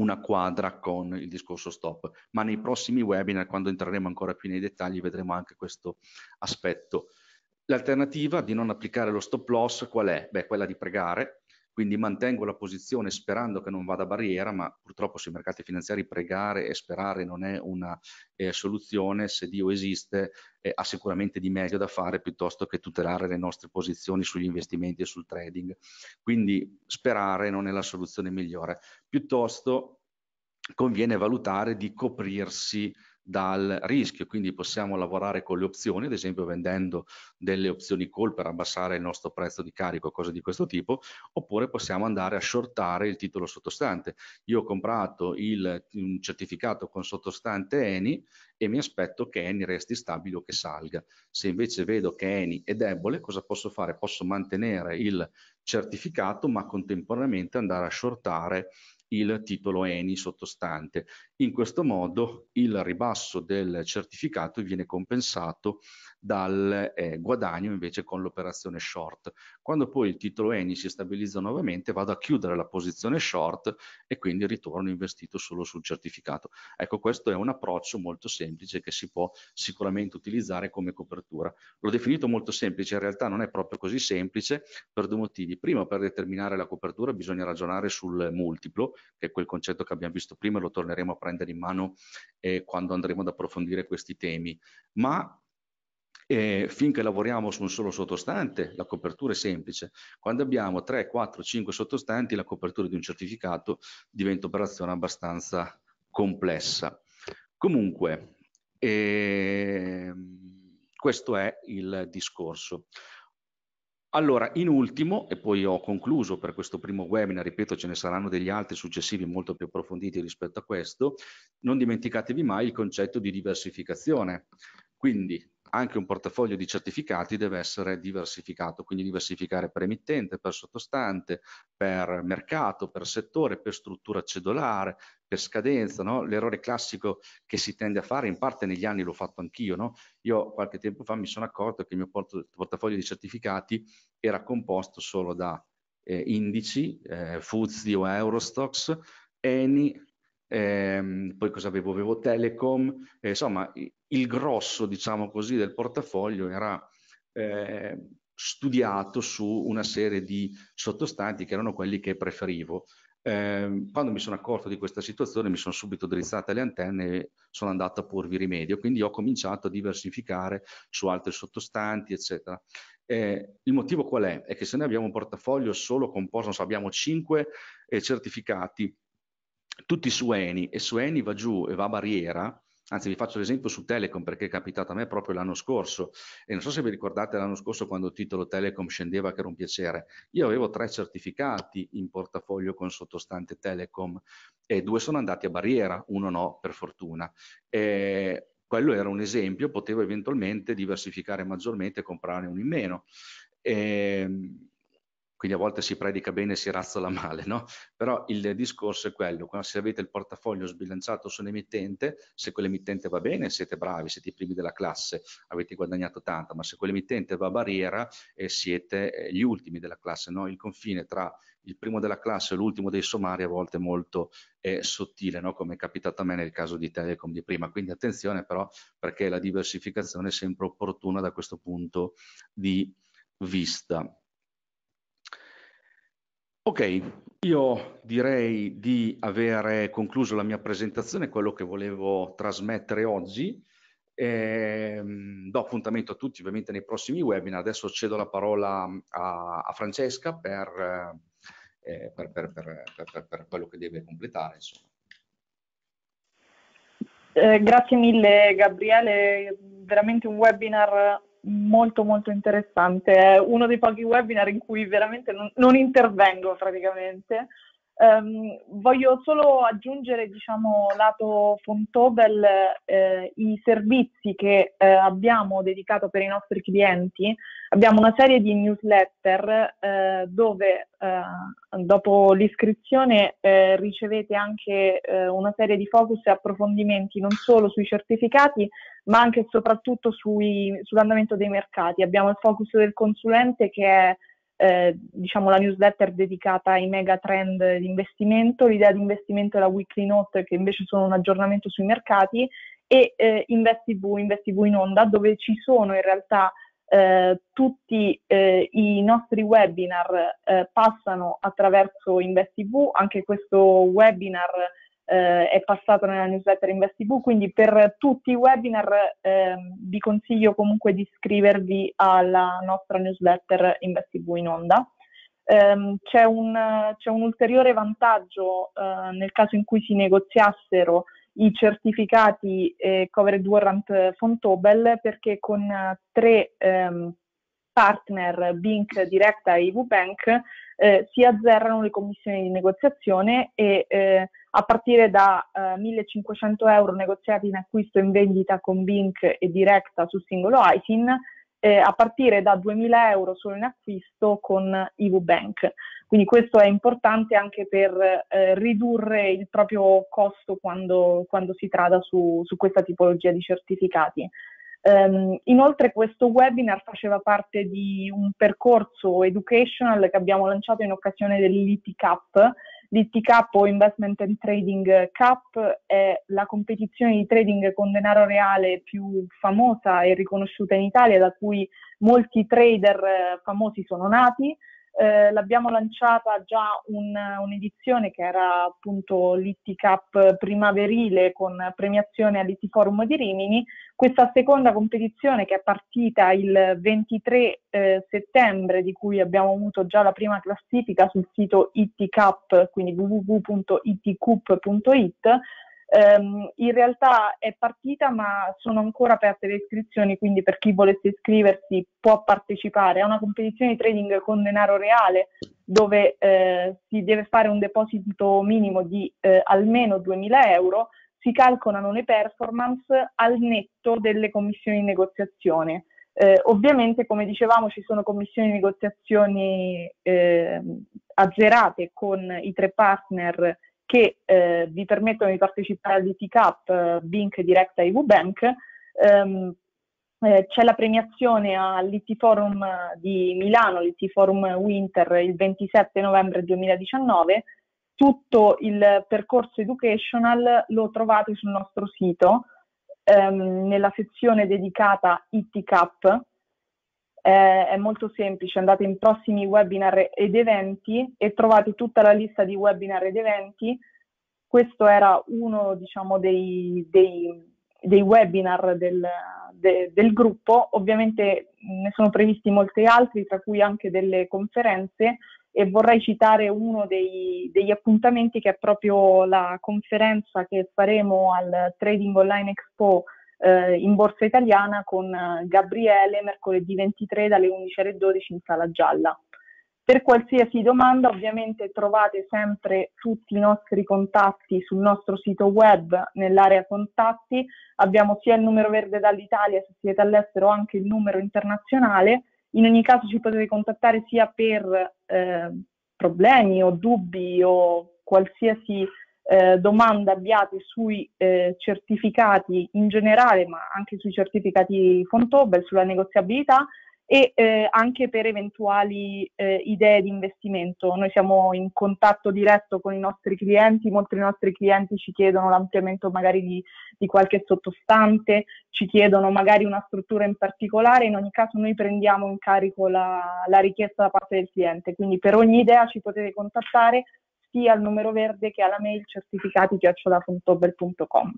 una quadra con il discorso stop, ma nei prossimi webinar, quando entreremo ancora più nei dettagli, vedremo anche questo aspetto. L'alternativa di non applicare lo stop loss qual è? Beh, quella di pregare, quindi mantengo la posizione sperando che non vada a barriera, ma purtroppo sui mercati finanziari pregare e sperare non è una eh, soluzione. Se Dio esiste, eh, ha sicuramente di meglio da fare piuttosto che tutelare le nostre posizioni sugli investimenti e sul trading. Quindi sperare non è la soluzione migliore. Piuttosto conviene valutare di coprirsi dal rischio, quindi possiamo lavorare con le opzioni, ad esempio vendendo delle opzioni call per abbassare il nostro prezzo di carico, cose di questo tipo, oppure possiamo andare a shortare il titolo sottostante. Io ho comprato il, un certificato con sottostante ENI e mi aspetto che ENI resti stabile o che salga. Se invece vedo che ENI è debole, cosa posso fare? Posso mantenere il certificato ma contemporaneamente andare a shortare il titolo ENI sottostante. In questo modo il ribasso del certificato viene compensato dal eh, guadagno invece con l'operazione short. Quando poi il titolo ENI si stabilizza nuovamente vado a chiudere la posizione short e quindi ritorno investito solo sul certificato. Ecco questo è un approccio molto semplice che si può sicuramente utilizzare come copertura. L'ho definito molto semplice, in realtà non è proprio così semplice per due motivi. Prima per determinare la copertura bisogna ragionare sul multiplo che è quel concetto che abbiamo visto prima e lo torneremo a prendere in mano eh, quando andremo ad approfondire questi temi. Ma e finché lavoriamo su un solo sottostante, la copertura è semplice. Quando abbiamo 3, 4, 5 sottostanti, la copertura di un certificato diventa operazione abbastanza complessa. Comunque, ehm, questo è il discorso. Allora, in ultimo, e poi ho concluso per questo primo webinar, ripeto ce ne saranno degli altri successivi molto più approfonditi rispetto a questo, non dimenticatevi mai il concetto di diversificazione. Quindi anche un portafoglio di certificati deve essere diversificato, quindi diversificare per emittente, per sottostante, per mercato, per settore, per struttura cedolare, per scadenza. No? L'errore classico che si tende a fare, in parte negli anni l'ho fatto anch'io, no? io qualche tempo fa mi sono accorto che il mio port portafoglio di certificati era composto solo da eh, indici, eh, FUZI o Eurostox, ENI, ehm, poi cosa avevo? Avevo Telecom, eh, insomma il grosso, diciamo così, del portafoglio era eh, studiato su una serie di sottostanti che erano quelli che preferivo. Eh, quando mi sono accorto di questa situazione mi sono subito drizzate le antenne e sono andato a porvi rimedio, quindi ho cominciato a diversificare su altri sottostanti, eccetera. Eh, il motivo qual è? È che se noi abbiamo un portafoglio solo composto, so, abbiamo 5 eh, certificati tutti su Eni e su Eni va giù e va a barriera, anzi vi faccio l'esempio su Telecom perché è capitato a me proprio l'anno scorso e non so se vi ricordate l'anno scorso quando il titolo Telecom scendeva che era un piacere, io avevo tre certificati in portafoglio con sottostante Telecom e due sono andati a barriera, uno no per fortuna. E quello era un esempio, potevo eventualmente diversificare maggiormente e comprare uno in meno. E ehm, quindi a volte si predica bene e si razzola male, no? Però il discorso è quello, se avete il portafoglio sbilanciato su un emittente, se quell'emittente va bene siete bravi, siete i primi della classe, avete guadagnato tanto, ma se quell'emittente va a barriera eh, siete eh, gli ultimi della classe, no? Il confine tra il primo della classe e l'ultimo dei sommari a volte è molto sottile, no? come è capitato a me nel caso di Telecom di prima. Quindi attenzione però perché la diversificazione è sempre opportuna da questo punto di vista. Ok, io direi di avere concluso la mia presentazione, quello che volevo trasmettere oggi. E, ehm, do appuntamento a tutti ovviamente nei prossimi webinar. Adesso cedo la parola a, a Francesca per, eh, eh per, per, per, quello che deve completare. Eh, grazie mille Gabriele, veramente un webinar molto molto interessante, è uno dei pochi webinar in cui veramente non, non intervengo praticamente, Um, voglio solo aggiungere, diciamo, lato Fontobel, eh, i servizi che eh, abbiamo dedicato per i nostri clienti. Abbiamo una serie di newsletter eh, dove eh, dopo l'iscrizione eh, ricevete anche eh, una serie di focus e approfondimenti non solo sui certificati, ma anche e soprattutto sui, sull'andamento dei mercati. Abbiamo il focus del consulente che è eh, diciamo la newsletter dedicata ai mega trend di investimento, l'idea di investimento è la weekly note che invece sono un aggiornamento sui mercati e eh, InvestiV, InvestTV in onda dove ci sono in realtà eh, tutti eh, i nostri webinar eh, passano attraverso InvestiV, anche questo webinar eh, è passato nella newsletter InvestTV, quindi per tutti i webinar eh, vi consiglio comunque di iscrivervi alla nostra newsletter InvestTV in onda. Um, c'è, un, c'è, un, ulteriore vantaggio uh, nel caso in cui si negoziassero i certificati eh, Covered Warrant Fontobel perché con tre um, partner Bink Directa e IVU eh, si azzerano le commissioni di negoziazione e eh, a partire da eh, 1500 euro negoziati in acquisto e in vendita con Bink e diretta su singolo ISIN, eh, a partire da 2000 euro solo in acquisto con IVU Bank. Quindi questo è importante anche per eh, ridurre il proprio costo quando, quando si tratta su, su, questa tipologia di certificati. Um, inoltre questo webinar faceva parte di un percorso educational che abbiamo lanciato in occasione dell'IT l'ITK o Investment and Trading Cup è la competizione di trading con denaro reale più famosa e riconosciuta in Italia, da cui molti trader eh, famosi sono nati eh, l'abbiamo lanciata già un, un'edizione che era appunto l'IT Cup primaverile con premiazione all'IT Forum di Rimini. Questa seconda competizione che è partita il 23 eh, settembre, di cui abbiamo avuto già la prima classifica sul sito IT quindi www.itcup.it, Um, in realtà è partita ma sono ancora aperte le iscrizioni, quindi per chi volesse iscriversi può partecipare È una competizione di trading con denaro reale dove eh, si deve fare un deposito minimo di eh, almeno 2.000 euro, si calcolano le performance al netto delle commissioni di negoziazione. Eh, ovviamente, come dicevamo, ci sono commissioni di negoziazione ehm, azzerate con i tre partner che eh, vi permettono di partecipare all'IT Cup eh, Bink Direct IV Bank. Ehm, eh, c'è la premiazione all'IT Forum di Milano, l'IT Forum Winter, il 27 novembre 2019. Tutto il percorso educational lo trovate sul nostro sito ehm, nella sezione dedicata IT Cup eh, è molto semplice, andate in prossimi webinar ed eventi e trovate tutta la lista di webinar ed eventi. Questo era uno diciamo, dei, dei, dei webinar del, de, del gruppo, ovviamente ne sono previsti molti altri, tra cui anche delle conferenze e vorrei citare uno dei, degli appuntamenti che è proprio la conferenza che faremo al Trading Online Expo eh, in borsa italiana con eh, Gabriele mercoledì 23 dalle 11 alle 12 in sala gialla. Per qualsiasi domanda ovviamente trovate sempre tutti i nostri contatti sul nostro sito web nell'area contatti, abbiamo sia il numero verde dall'Italia se siete all'estero anche il numero internazionale, in ogni caso ci potete contattare sia per eh, problemi o dubbi o qualsiasi eh, domanda abbiate sui eh, certificati in generale, ma anche sui certificati Fontobel, sulla negoziabilità e eh, anche per eventuali eh, idee di investimento. Noi siamo in contatto diretto con i nostri clienti, molti dei nostri clienti ci chiedono l'ampliamento magari di, di qualche sottostante, ci chiedono magari una struttura in particolare, in ogni caso noi prendiamo in carico la, la richiesta da parte del cliente, quindi per ogni idea ci potete contattare sia al numero verde che alla mail certificati.bel.com.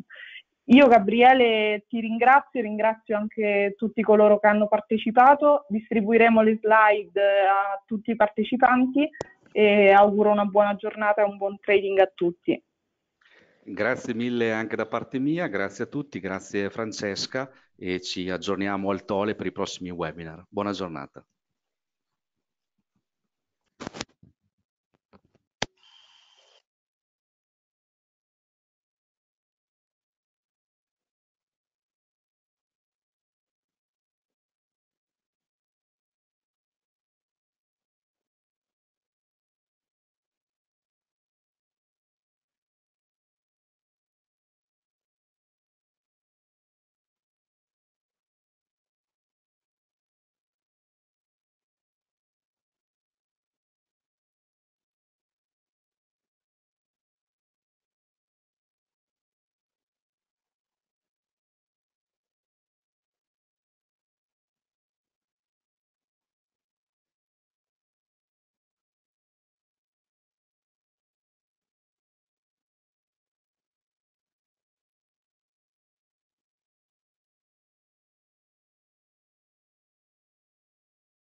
Io Gabriele ti ringrazio, ringrazio anche tutti coloro che hanno partecipato, distribuiremo le slide eh, a tutti i partecipanti e auguro una buona giornata e un buon trading a tutti. Grazie mille anche da parte mia, grazie a tutti, grazie Francesca e ci aggiorniamo al Tole per i prossimi webinar. Buona giornata.